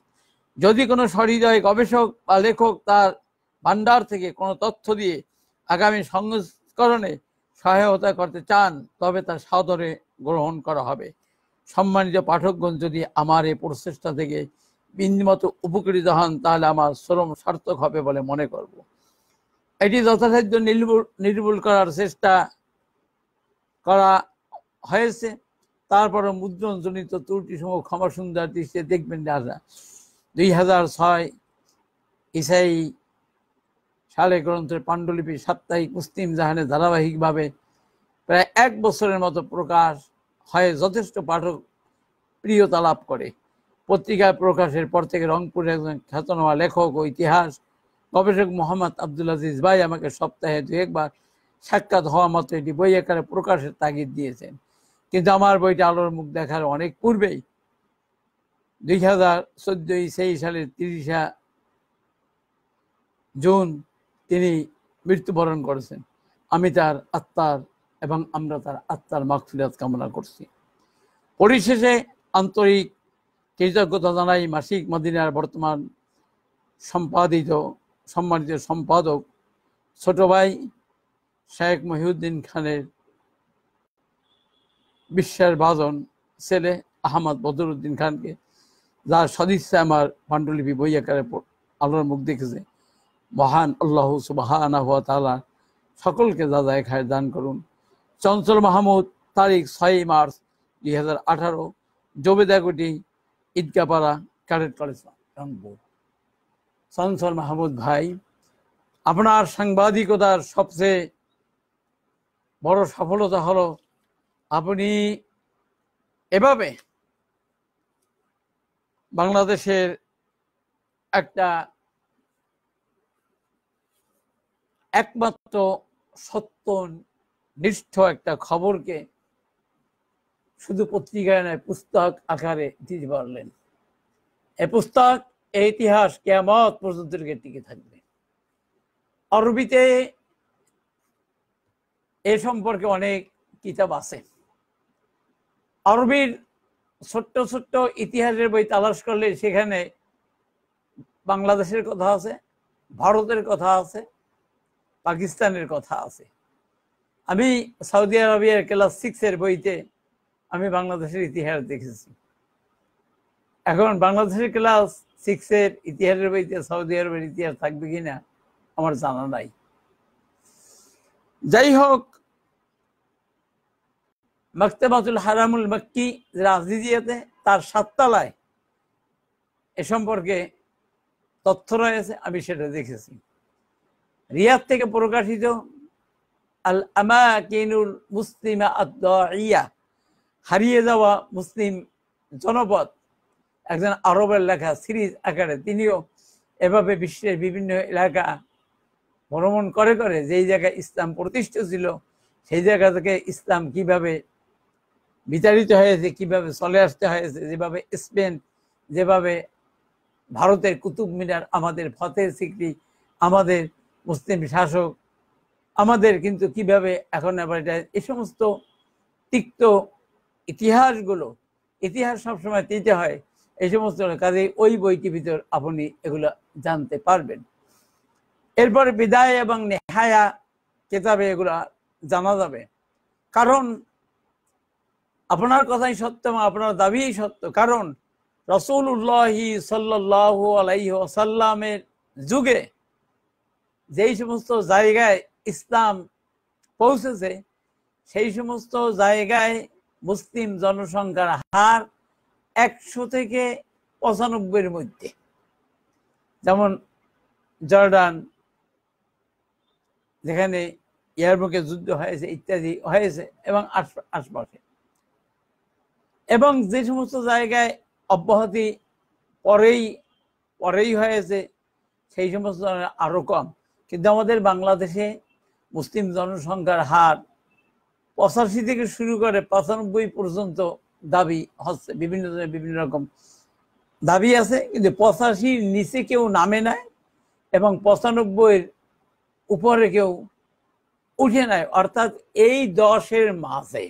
যদি কোনো সহৃদয় গবেষক বা লেখক তার ভান্ডার থেকে কোনো তথ্য দিয়ে আগামী সংস্করণে সহায়তা করতে চান তবে তা সাদরে গ্রহণ করা হবে সম্মানিত পাঠকগণ যদি আমার এই প্রচেষ্টা থেকে বিন্দুমতো উপকৃত হন তাহলে আমার শ্রম সার্থক হবে বলে মনে করব এটি যথাসাধ্য নির্ভুল নির্ভুল করার চেষ্টা করা হয়েছে তারপরে মুদ্রণজনিত সহ ক্ষমা সুন্দর দৃষ্টিতে দেখবেন রাজা দুই হাজার ছয় ইসাই সালে গ্রন্থের পাণ্ডুলিপি সাপ্তাহিক মুসলিম জাহানে ধারাবাহিকভাবে প্রায় এক বছরের মতো প্রকাশ হয়ে যথেষ্ট পাঠক প্রিয়তা লাভ করে পত্রিকায় প্রকাশের পর থেকে রংপুরের একজন খ্যাতনামা লেখক ও ইতিহাস গবেষক মোহাম্মদ আব্দুল আজিজ ভাই আমাকে সপ্তাহে দু একবার সাক্ষাৎ হওয়া মাত্র এটি বই আকারে প্রকাশের তাগিদ দিয়েছেন কিন্তু আমার বইটা আলোর মুখ দেখার অনেক পূর্বেই দুই হাজার চোদ্দই সেই সালের তিরিশা জুন তিনি মৃত্যুবরণ করেছেন আমি তার আত্মার এবং আমরা তার আত্মার মাকফিরাত কামনা করছি পরিশেষে আন্তরিক কৃতজ্ঞতা জানাই মাসিক মদিনার বর্তমান সম্পাদিত সম্মানিত সম্পাদক ছোট ভাই শায়েক মহিউদ্দিন খানের বিশ্বের বাজন ছেলে আহমদ বদরুদ্দিন খানকে যার সদিচ্ছা আমার পাণ্ডুলিপি বই আকারে আল্লাহর মুখ দেখেছে মহান আল্লাহ সুবাহ সকলকে তালা সকলকে খায় দান করুন চঞ্চল মাহমুদ তারিখ ছয়ই মার্চ দুই হাজার আঠারো জবেদাগুটি ঈদগাপাড়া ক্যাডেট কলেজ রংপুর চঞ্চল মাহমুদ ভাই আপনার সাংবাদিকতার সবচেয়ে বড় সফলতা হলো আপনি এভাবে বাংলাদেশের একটা একমাত্র সত্য নিষ্ঠ একটা খবরকে শুধু পত্রিকায় নয় পুস্তক আকারে দিতে পারলেন এ পুস্তক এই ইতিহাস কেমত পর্যন্ত টিকে থাকবে অরবিতে এ সম্পর্কে অনেক কিতাব আছে আরবির ছোট্ট ছোট্ট ইতিহাসের বই তালাশ করলে সেখানে বাংলাদেশের কথা আছে ভারতের কথা আছে পাকিস্তানের কথা আছে আমি সৌদি আরবিয়ার ক্লাস সিক্সের বইতে আমি বাংলাদেশের ইতিহাস দেখেছি এখন বাংলাদেশের ক্লাস সিক্সের ইতিহাসের বইতে সৌদি আরবের ইতিহাস থাকবে কিনা আমার জানা নাই যাই হোক মক্তেবাতুল হারামুল মক্কি রাজনীতিতে তার সাততলায় এ সম্পর্কে তথ্য রয়েছে আমি সেটা দেখেছি রিয়াদ থেকে প্রকাশিত আল আমাকিনুল মুসলিম আদিয়া হারিয়ে যাওয়া মুসলিম জনপদ একজন আরবের লেখা সিরিজ আকারে তিনিও এভাবে বিশ্বের বিভিন্ন এলাকা ভ্রমণ করে করে যেই জায়গায় ইসলাম প্রতিষ্ঠিত ছিল সেই জায়গা থেকে ইসলাম কিভাবে বিচারিত হয়েছে কিভাবে চলে আসতে হয়েছে যেভাবে স্পেন যেভাবে ভারতের কুতুব মিনার আমাদের ফতে সিকরি আমাদের মুসলিম শাসক আমাদের কিন্তু কিভাবে এখন আবার এটা এই সমস্ত তিক্ত ইতিহাসগুলো ইতিহাস সবসময় দিতে হয় এই সমস্ত কাজে ওই বইটি ভিতর আপনি এগুলো জানতে পারবেন এরপর বিদায় এবং নেহায়া কেতাবে এগুলা জানা যাবে কারণ আপনার কথাই সত্য এবং আপনার দাবি সত্য কারণ রসুল্লাহি সাল্লাহ আলাইহি যুগে যেই সমস্ত জায়গায় ইসলাম পৌঁছেছে সেই সমস্ত জায়গায় মুসলিম জনসংখ্যার হার একশো থেকে পঁচানব্বইয়ের মধ্যে যেমন জর্ডান যেখানে ইয়ারবুকে যুদ্ধ হয়েছে ইত্যাদি হয়েছে এবং আশপাশে এবং যে সমস্ত জায়গায় অব্যাহতি পরেই পরেই হয়েছে সেই সমস্ত আরও কম কিন্তু আমাদের বাংলাদেশে মুসলিম জনসংখ্যার হার পঁচাশি থেকে শুরু করে পঁচানব্বই পর্যন্ত দাবি হচ্ছে বিভিন্ন ধরনের বিভিন্ন রকম দাবি আছে কিন্তু পঁচাশির নিচে কেউ নামে নাই এবং পঁচানব্বইয়ের উপরে কেউ উঠে নাই অর্থাৎ এই দশের মাঝে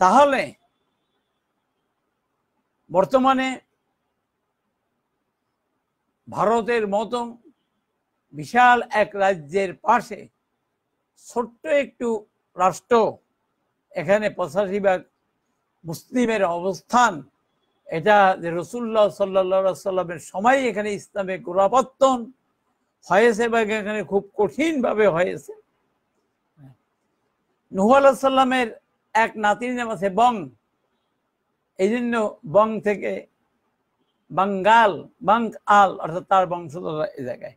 তাহলে বর্তমানে ভারতের মতো বিশাল এক রাজ্যের পাশে ছোট্ট একটু রাষ্ট্র এখানে পঁচাশি ভাগ মুসলিমের অবস্থান এটা যে রসুল্লাহ সাল্লা সাল্লামের সময় এখানে ইসলামের গোড়াপত্তন হয়েছে বা এখানে খুব কঠিনভাবে হয়েছে নুহ আল্লাহ সাল্লামের এক নাতির নাম আছে বং এই জন্য বং থেকে বাঙ্গাল বাং আল অর্থাৎ তার বংশধরা এই জায়গায়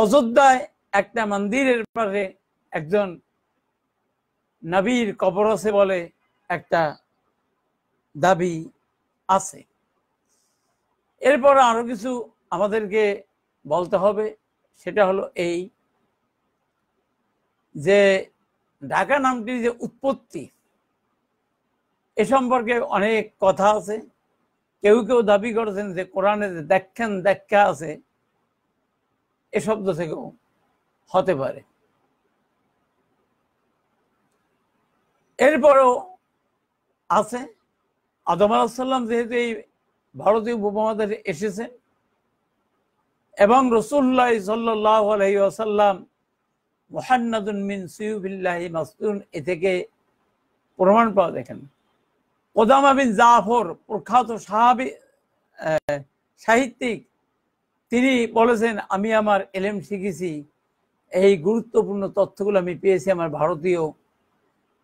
অযোধ্যায় একটা মন্দিরের পরে একজন নবীর কবর আছে বলে একটা দাবি আছে এরপর আরো কিছু আমাদেরকে বলতে হবে সেটা হলো এই যে ঢাকা নামটির যে উৎপত্তি এ সম্পর্কে অনেক কথা আছে কেউ কেউ দাবি করেছেন যে কোরআনে যে দেখেন দেখা আছে এ শব্দ থেকেও হতে পারে এরপরও আছে আদম আলাহাল্লাম যেহেতু এই ভারতীয় উপমহাদেশে এসেছেন এবং রসুল্লাহ সাল্লাহ আলহিসাল্লাম মিন সিউবিল্লাহি মাসুন এ থেকে প্রমাণ পাওয়া দেখেন ওদামা বিন জাফর প্রখ্যাত সাহাবি সাহিত্যিক তিনি বলেছেন আমি আমার এলেম শিখেছি এই গুরুত্বপূর্ণ তথ্যগুলো আমি পেয়েছি আমার ভারতীয়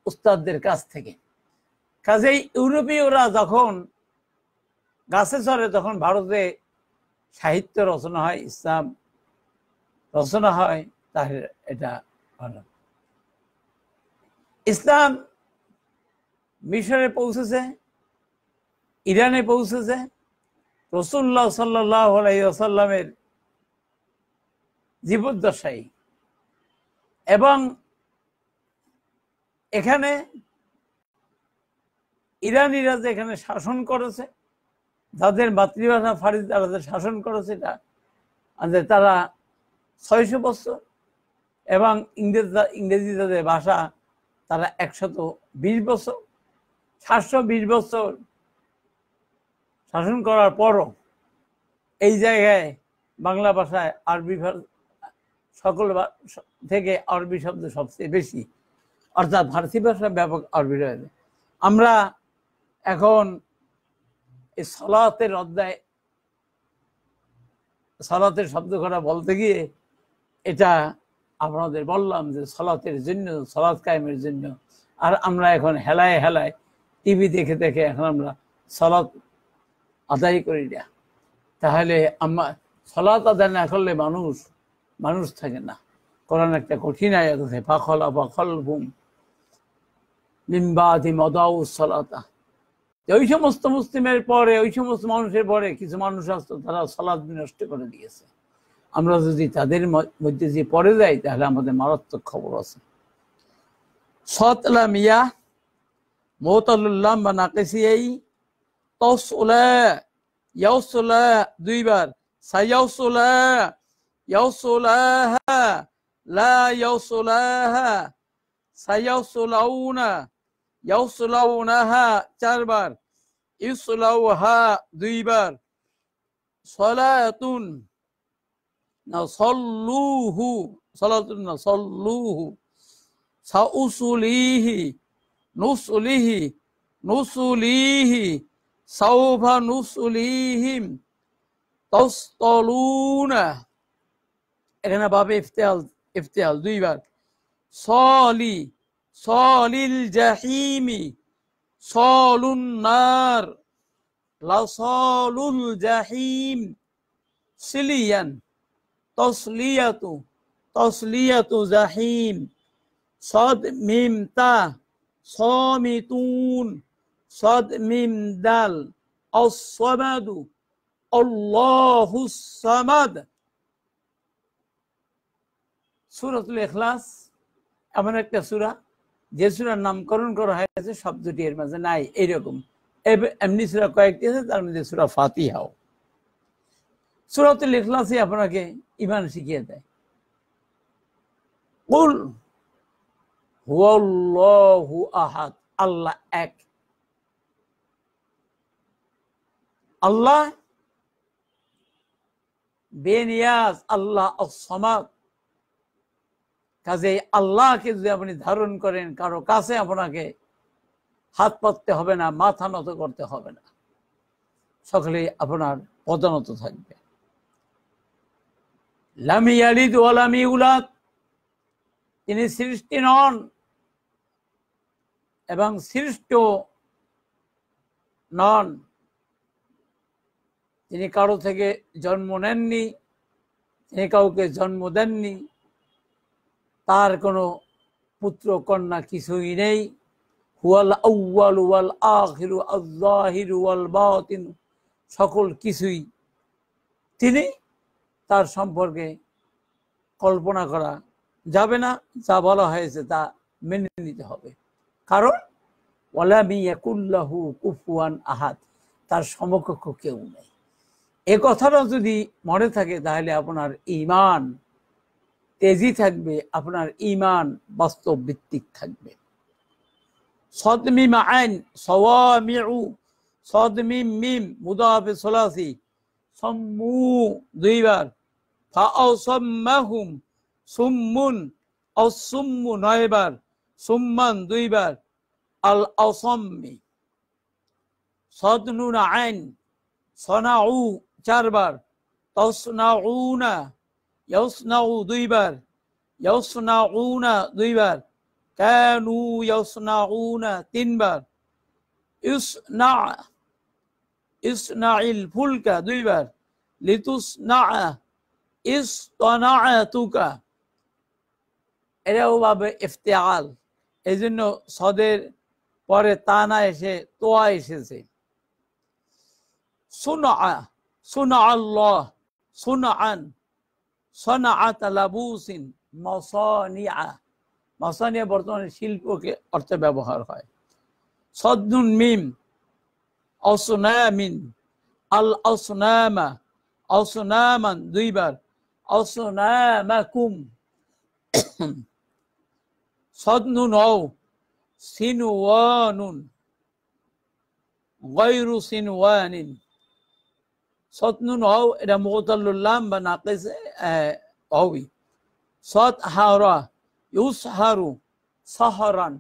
উস্তাদদের কাছ থেকে কাজেই ইউরোপীয়রা যখন গাছে চড়ে তখন ভারতে সাহিত্য রচনা হয় ইসলাম রচনা হয় তাহলে এটা ভালো ইসলাম মিশরে পৌঁছেছে ইরানে পৌঁছেছে রসুল্লাহ সাল্লাহ জীবদ্দশাই এবং এখানে ইরানিরা যে এখানে শাসন করেছে যাদের মাতৃভাষা ফারিদ তাদের শাসন করেছে তাদের তারা ছয়শো বছর এবং ইংরেজ ইংরেজি তাদের ভাষা তারা একশত বিশ বছর সাতশো বিশ বছর শাসন করার পরও এই জায়গায় বাংলা ভাষায় আরবি সকল থেকে আরবি শব্দ সবচেয়ে বেশি অর্থাৎ ফার্সি ভাষা ব্যাপক আরবি রয়েছে আমরা এখন এই সলাতের অধ্যায় সলাতের শব্দ করা বলতে গিয়ে এটা আপনাদের বললাম যে সলাতের জন্য সলাৎ কায়েমের জন্য আর আমরা এখন হেলায় হেলায় টিভি দেখে দেখে এখন আমরা সলাৎ আদায় করি না তাহলে আমরা সলাৎ আদায় না করলে মানুষ মানুষ থাকে না কোরআন একটা কঠিন আয়াত আছে পাখলা পাখল ঘুম লিম্বাধি মদাউ সলাতা ওই সমস্ত মুসলিমের পরে ওই সমস্ত মানুষের পরে কিছু মানুষ আসতো তারা সালাদ নষ্ট করে দিয়েছে আমরা যদি তাদের মধ্যে যে পরে যাই তাহলে আমাদের মারাত্মক খবর আছে সতলা মিয়া মোহতালুল্লাম বা নাকেসিয়াই তসলা দুইবার সাইয়াউসলা লা ইয়াউসলাহা ইয়াউসলাউনাহা চারবার ইউসলাউহা দুইবার সলাতুন না সল্লুহু সলাতুন না সল্লুহু সাউসুলিহি নুসুলিহি নুসুলিহি সাউভা নুসুলিহিম তস্তলুনা এখানে বাবে ইফতেহাল ইফতেহাল দুইবার সলি সলিল জাহিমি সলুন নার লসলুল জাহিম সিলিয়ান তসলিয়াতু তসলিয়াতু জাহিম সদ মিমতা সমিতুন সদ মিম দাল অসমাদু অল্লাহুসামাদ সুরাতুল এখলাস এমন একটা সুরা যে সুরার নামকরণ করা হয়েছে শব্দটি এর মাঝে নাই এরকম এমনি সুরা কয়েকটি আছে তার মধ্যে সুরা ফাতিহাও সুরাতুল ইখলাসই আপনাকে ইমান শিখিয়ে দেয় কুল হুয়াল্লাহু আহাদ আল্লাহ এক আল্লাহ বেনিয়াজ আল্লাহ অসমাদ কাজে আল্লাহকে যদি আপনি ধারণ করেন কারো কাছে আপনাকে হাত পাততে হবে না মাথা নত করতে হবে না সকলে আপনার পদনত থাকবে লামি আলিদ ওয়ালামি উলাদ তিনি সৃষ্টি নন এবং সৃষ্ট নন তিনি কারো থেকে জন্ম নেননি তিনি কাউকে জন্ম দেননি তার কোনো পুত্র কন্যা কিছুই নেই হুয়াল আউ্য়াল ওয়াল আহিরু আল্লাহির ওয়াল বাতিন সকল কিছুই তিনি তার সম্পর্কে কল্পনা করা যাবে না যা বলা হয়েছে তা মেনে নিতে হবে কারণ ওয়ালামি কুফুয়ান আহাত তার সমকক্ষ কেউ নেই এ কথাটা যদি মনে থাকে তাহলে আপনার ইমান তেজি থাকবে আপনার ইমান বাস্তব ভিত্তিক থাকবে সদমিম আইন সওয়ামিউ সদমিম মিম মুদাফে সলাসি সম্মু দুইবার ফাউসম্মাহুম সুম্মুন অসুম্মু নয়বার সুম্মান দুইবার আল অসম্মি সদনুন আইন সনাউ চারবার তসনাউনা يصنع ضيبر يصنعون ضيبر كانوا يصنعون تنبر اصنع اصنع الفلك ضيبر لتصنع اصطنعتك এটাও ভাবে ইফতেয়াল এই জন্য সদের পরে তানা এসে তোয়া এসেছে সুনা সুনা আল্লাহ সুনা আন صنع تلابوس مصانع مصانع برتون شلپ کے ارتھ ویوہار ہے صد میم اصنام الاصنام اصناما دیبر اصنامکم صد نو سنوان غير سنوان সতনুন হও এটা মোতাল্লাম বা নাকেজ হবি সৎ হাওরা ইউস হারু সাহরান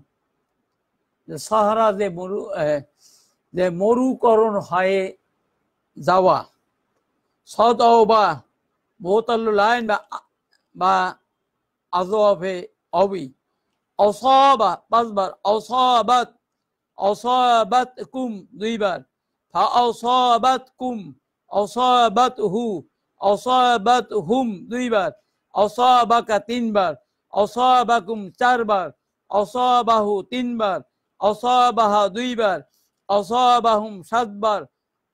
সাহারা যে মরু যে মরুকরণ হয়ে যাওয়া সত অ বা মোতাল্লাইন বা আজবে অবি অসবা পাঁচবার অসবাত অসবাত কুম দুইবার ফা অসবাত কুম অসাবাত হু অসাবাত হুম দুইবার অসাবাকা তিনবার অসাবাকুম চারবার অসাবাহু তিনবার অসাবাহা দুইবার অসাবাহুম সাতবার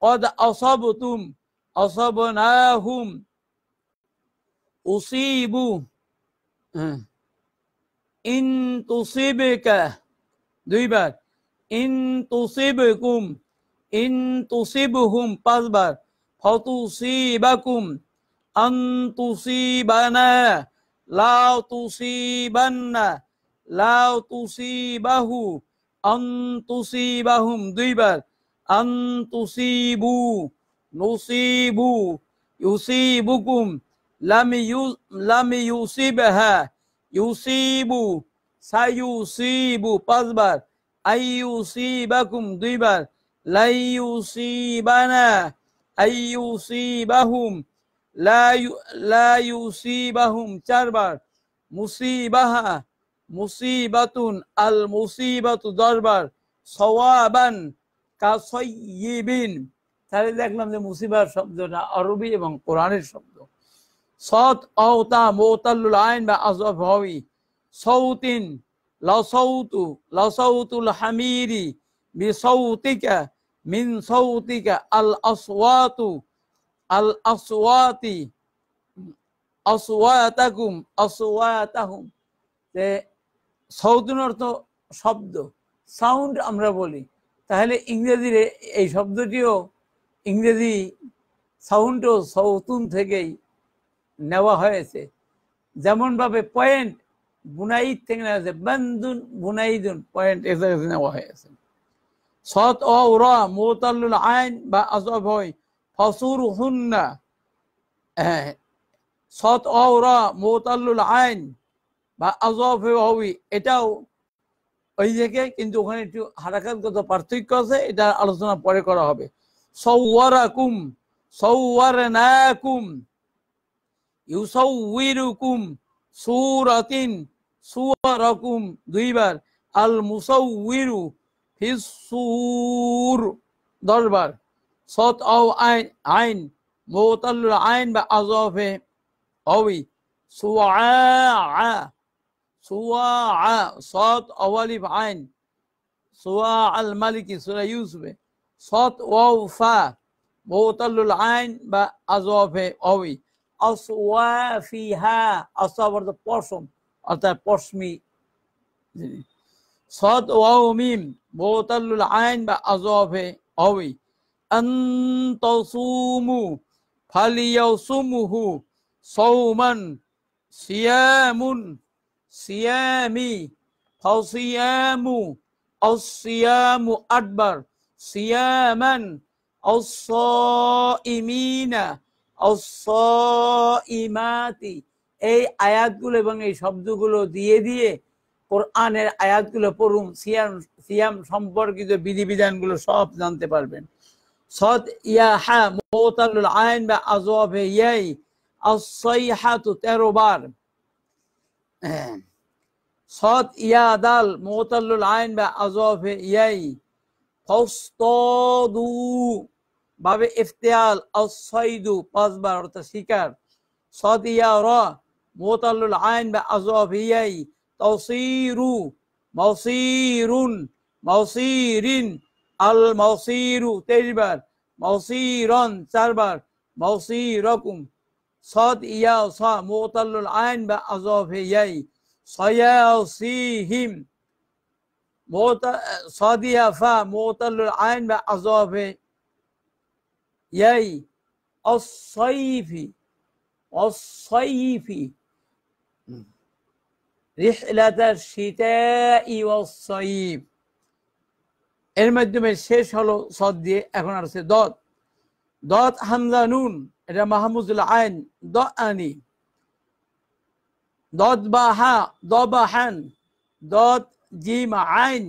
কদ অসবতুম অসবনাহুম উসিবু হ্যাঁ। ইন তুসিবকা দুইবার ইন তুসিবকুম ইন তুসিবহুম পাঁচবার ফতুসিবাকুম আন্তুসিবানা লাউ তুসিবান্না লাউ তুসিবাহু আন্তুসিবাহুম দুইবার আন্তুসিবু নুসিবু ইউসিবুকুম লাম ইউ লাম ইউসিবহা ইউসিবু সাইউসিবু পাঁচবার আইউসিবাকুম দুইবার লাইউসিবানা আইউসিবাহুম লা লা ইউসিবাহুম চারবার মুসিবাহা মুসিবাতুন আল মুসিবাতু দরবার সওয়াবান কাসইবিন তাহলে দেখলাম যে মুসিবার শব্দটা আরবি এবং কোরআনের শব্দ সৎ অওতা মোতাল্লুল আইন বা আজফ হবি সৌতিন লসৌতু লসৌতুল হামিরি বিসৌতিকা মিন সৌতিকা আল আসওয়াতু আল আসওয়াতি আসওয়াতাকুম আসওয়াতাহুম তে সৌদুন অর্থ শব্দ সাউন্ড আমরা বলি তাহলে ইংরেজির এই শব্দটিও ইংরেজি সাউন্ডও সৌতুন থেকেই নেওয়া হয়েছে যেমনভাবে পয়েন্ট বুনাইদ থেকে নেওয়া হয়েছে বন্দুন বুনাইদুন পয়েন্ট এসে নেওয়া হয়েছে সৎ ওরা আইন বা আজব হয় ফসুর হুন্না হ্যাঁ, হ্যাঁ। সৎ ওরা মোতাল্লুল আইন বা আজব হবি এটাও ওই থেকে কিন্তু ওখানে একটু হারাকাতগত পার্থক্য আছে এটা আলোচনা পরে করা হবে সৌয়ারাকুম সৌয়ারনাকুম ইউসৌইরুকুম সুরাতিন সুয়ারকুম দুইবার আল মুসৌইরু في الصور ضربة صوت أو عين عين مطل العين بأظافه قوي صواع صواع صوت أولي بعين صواع الملك سورة يوسف صوت واو فا مطل العين بأظافه قوي أصوا فيها أصوى the person অর্থাৎ পশমি সদ ওয়াও মিম গোতাল্লুল আইন বা আজবে অবি আন্তসুমু ফালিয়াসুমুহু সৌমান সিয়ামুন সিয়ামি ফাসিয়ামু আসিয়ামু আকবার সিয়ামান অসইমিনা অসইমাতি এই আয়াতগুলো এবং এই শব্দগুলো দিয়ে দিয়ে কোরআনের আয়াতগুলো পড়ুন সিয়াম সিয়াম সম্পর্কিত বিধিবিধানগুলো সব জানতে পারবেন ইয়া মোতালুল আইন বা ইয়াই তেরো বার হ্যাঁ। ইয়া মোতালুল আইন বা ইয়াই ফস্তদু ভাবে ইফতিয়াল আসইদু পাঁচবার অর্থাৎ শিকার সৎ ইয়া র মোতালুল আইন বা আজওয়াবে ইয়াই তসিরু মসিরুন مصير المصير تجبر مصيرا سربر مصيركم صاد يا صا مغتل العين بأضافيي صياصيهم صاد يا فا مغتل العين ياء الصيف الصيف رحلة الشتاء والصيف এর মাধ্যমে শেষ হলো সদ দিয়ে এখন আর আছে দত দত হামজা নুন এটা মাহমুদুল আইন দ আনি দত বা হা দ বা হান দত জিম আইন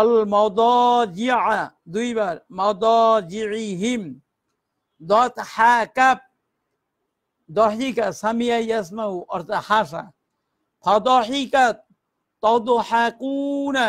আল মদ জিয়া দুইবার মদ জিহিম দত হা কাপ দহিকা সামিয়া ইয়াসমাউ অর্থাৎ হাসা ফদহিকা তদ হাকুনা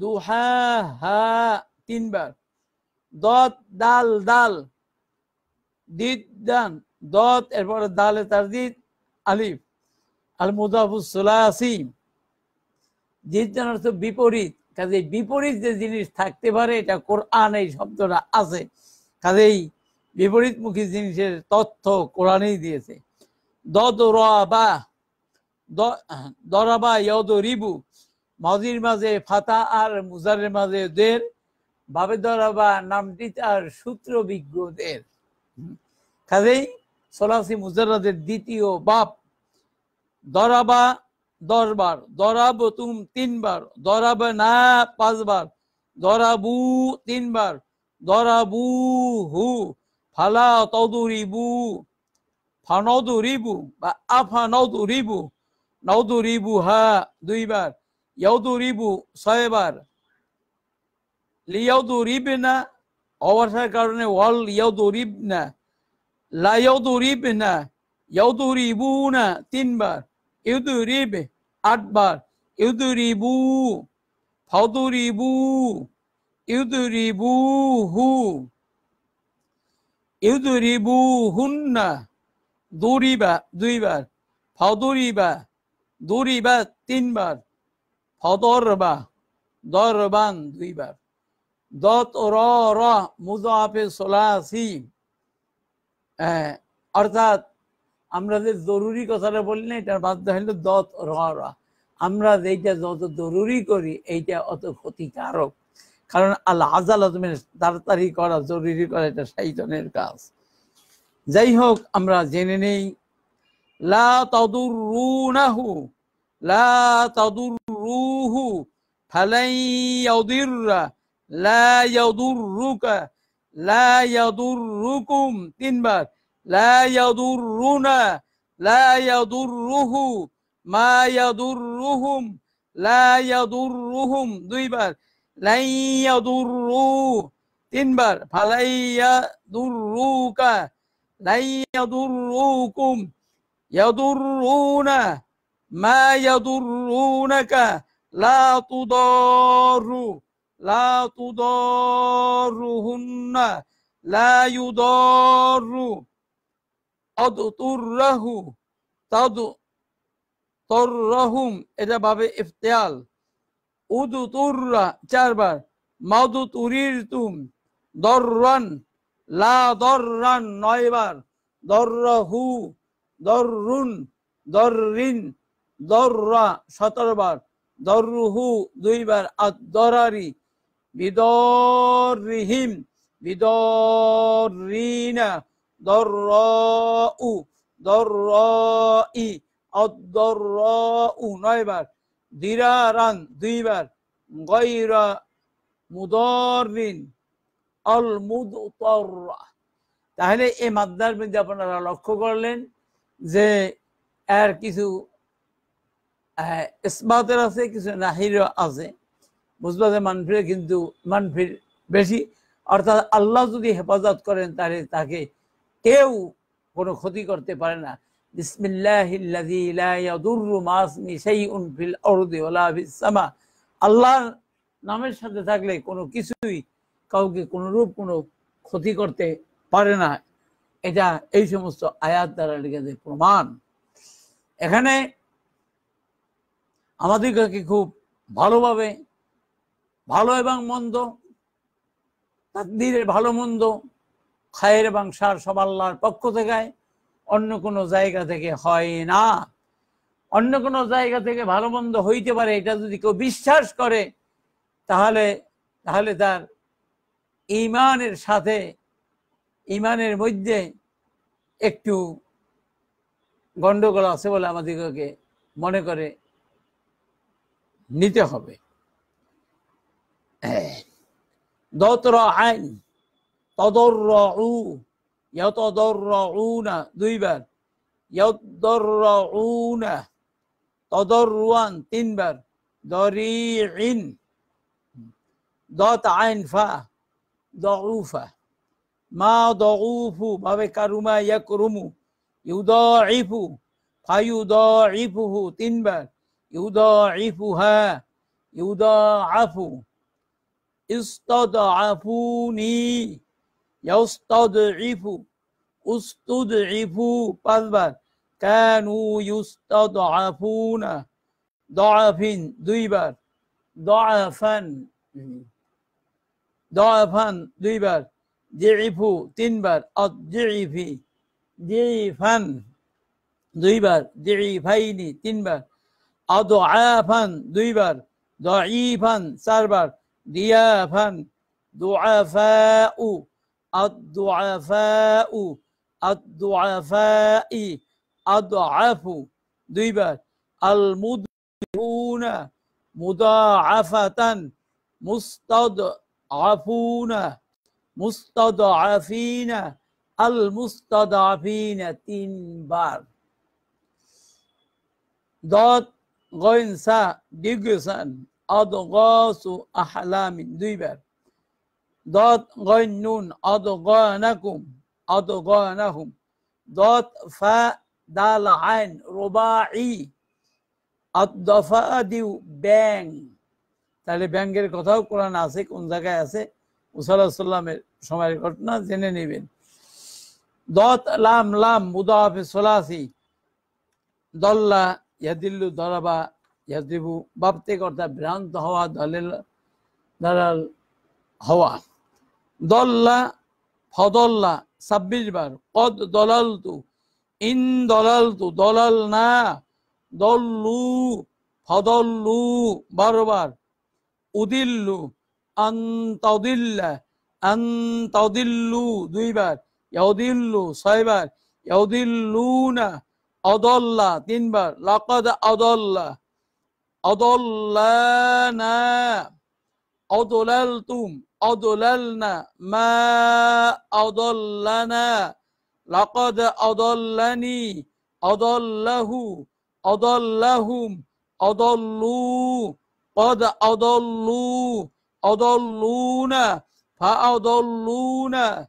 দুহা হা তিনবার দত দাল দাল দিত দান দত এরপরে দালে তার দিত আলিফ আল মুদাফুসি জিদান অর্থ বিপরীত কাজে বিপরীত যে জিনিস থাকতে পারে এটা কোরআন এই শব্দটা আছে কাজেই বিপরীতমুখী জিনিসের তথ্য কোরআনেই দিয়েছে দদ রা দরাবা ইয়দ রিবু মাজির মাঝে ফাতা আর মুজারের মাঝে দের বাবে দরাবা নামটি তার সূত্র বিজ্ঞদের কাজেই সোলাসি মুজারাদের দ্বিতীয় বাপ দরাবা দরবার দরাব তুম তিনবার দরাব না পাঁচবার দরাবু তিনবার দরাবু হু ফালা তদুরিবু ফানদুরিবু বা আফা নদুরিবু নদুরিবু হা দুইবার ইয়াউদু রিবু ছয়বার লিয়াউদু রিবে না অবসার কারণে ওয়াল ইয়াউদু রিব না লাউদু রিব না ইয়াউদু রিবু না তিনবার ইউদু রিবে আটবার ইউদু রিবু ফাউদু রিবু ইউদু রিবু হু ইউদু রিবু হুন্না দুরিবা দুইবার ফাউদুরিবা দুরিবা তিনবার ফদরবা দরবান দুইবার দত মুজাফে সোলাসি অর্থাৎ আমরা যে জরুরি কথাটা বলি না এটার বাধ্য হলো দত আমরা যেটা যত জরুরি করি এইটা অত ক্ষতিকারক কারণ আল্লাহ আজাল তাড়াতাড়ি করা জরুরি করা এটা শৈতনের কাজ যাই হোক আমরা জেনে নেই লা তদুর লা তাদুররুহু ফালাই ইয়াদিররা লা ইয়াদুররুকা লা ইয়াদুররুকুম তিনবার লা ইয়াদুররুনা লা ইয়াদুররুহু মা ইয়াদুররুহুম লা ইয়াদুররুহুম দুইবার লাই ইয়াদুররু তিনবার ফালাই ইয়াদুররুকা লাই ইয়াদুররুকুম ইয়াদুররুনা ما يضرونك لا تضار لا تضارهن لا يضار অদুতুররাহু তাদু তররাহুম এটা ভাবে ইফতিয়াল উদুতুররা চারবার মাদুতুরিরতুম দররান লা দররান নয়বার দররাহু দররুন দররিন দররা সতেরো বার দররুহু দুইবার আর দরারি বিদরিহিম বিদরিনা দররাউ দররাই উ নয়বার দিরারান দুইবার গৈরা মুদরিন অল মুদরা তাহলে এই মাদ্রাস মধ্যে আপনারা লক্ষ্য করলেন যে এর কিছু ইসবাতের আছে কিছু নাহির আছে মুসবাদে মানফিরে কিন্তু মানফির বেশি অর্থাৎ আল্লাহ যদি হেফাজত করেন তাহলে তাকে কেউ কোনো ক্ষতি করতে পারে না আল্লাহ নামের সাথে থাকলে কোনো কিছুই কাউকে কোনো রূপ কোনো ক্ষতি করতে পারে না এটা এই সমস্ত আয়াত দ্বারা লিখেছে প্রমাণ এখানে আমাদিগকে খুব ভালোভাবে ভালো এবং মন্দ তাদের ভালো মন্দ খায়ের এবং সার সব আল্লাহর পক্ষ থেকে অন্য কোনো জায়গা থেকে হয় না অন্য কোনো জায়গা থেকে ভালো মন্দ হইতে পারে এটা যদি কেউ বিশ্বাস করে তাহলে তাহলে তার ইমানের সাথে ইমানের মধ্যে একটু গণ্ডগোল আছে বলে আমাদেরকে মনে করে নিতে হবে দতরাআন তদররাউ ইয়াতদররাউনা দুইবার ইয়াতদররাউনা তদররুয়ান তিনবার দরিইন দত আইন ফা দউফা মা দউফু ভাবে কারুমা ইয়াকরুমু ইউদাইফু ফায়ুদাইফুহু তিনবার يضاعفها يضاعف استضعفوني يستضعف استضعف পাঁচবার كانوا يستضعفون ضعف দুইবার ضعفا ضعفا দুইবার ضعف تنبر الضعف ضعفا দুইবার ضعفين تنبر أضعافا دويبر ضعيفا سربر ضيافا ضعفاء الضعفاء الضعفاء أضعف دويبر المضعفون مضاعفة مستضعفون مستضعفين المستضعفين تنبر দত গইনসা ডিগুসান অদ গসু আহলামিন দুইবার দত গোয়েন নুন অদ গয়নাকুম অদ গনাহুম দত ফা দাল আইন দফা দিউ ব্যাং তাহলে ব্যাংকের কথাও কোরআন আছে কোন জায়গায় আছে উসাল্লামের সময়ের ঘটনা জেনে নেবেন দত লাম লাম মুদাফে সোলাসি দল্লা ইয়াদিল্লু দরাবা ইয়াদিবু বাপতে কর্তা ভ্রান্ত হওয়া দলেল দলাল হওয়া দল্লা ফদল্লা ছাব্বিশ বার কদ তু ইন তু দলাল না দল্লু ফদল্লু বারবার উদিল্লু আন্তদিল্লা আন্তদিল্লু দুইবার ইয়দিল্লু ছয়বার ইয়দিল্লু না أضل تنبر لقد أضل أضلنا أضللتم أضللنا ما أضلنا لقد أضلني أضله أضلهم أضلوا قد أضلوا أضلونا فأضلونا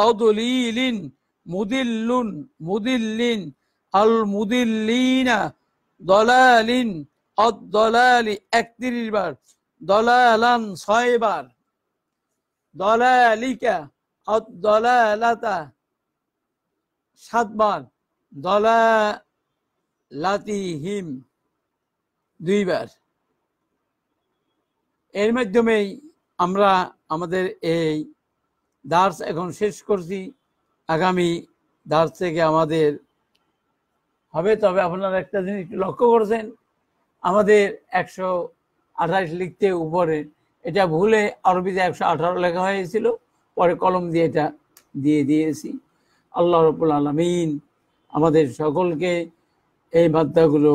তদলিলিন মুদিল্লুন মুদিল্লিন আল মুদিল্লিনা দলালিন অদলালি একত্রিশ বার দলালান ছয় বার দলালিকা অদলালাতা সাতবার দলালাতিহিম দুইবার এর মাধ্যমেই আমরা আমাদের এই দার্স এখন শেষ করছি আগামী দার্স থেকে আমাদের হবে তবে আপনারা একটা জিনিস একটু লক্ষ্য করেছেন আমাদের একশো আঠাশ লিখতে উপরে এটা ভুলে আরবিতে একশো আঠারো লেখা হয়েছিল পরে কলম দিয়ে এটা দিয়ে দিয়েছি আল্লাহ রবুল আলমিন আমাদের সকলকে এই বার্তাগুলো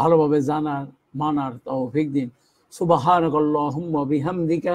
ভালোভাবে জানার মানার তৌফিক দিন সুবাহান কল্লাহ বিহামদিকা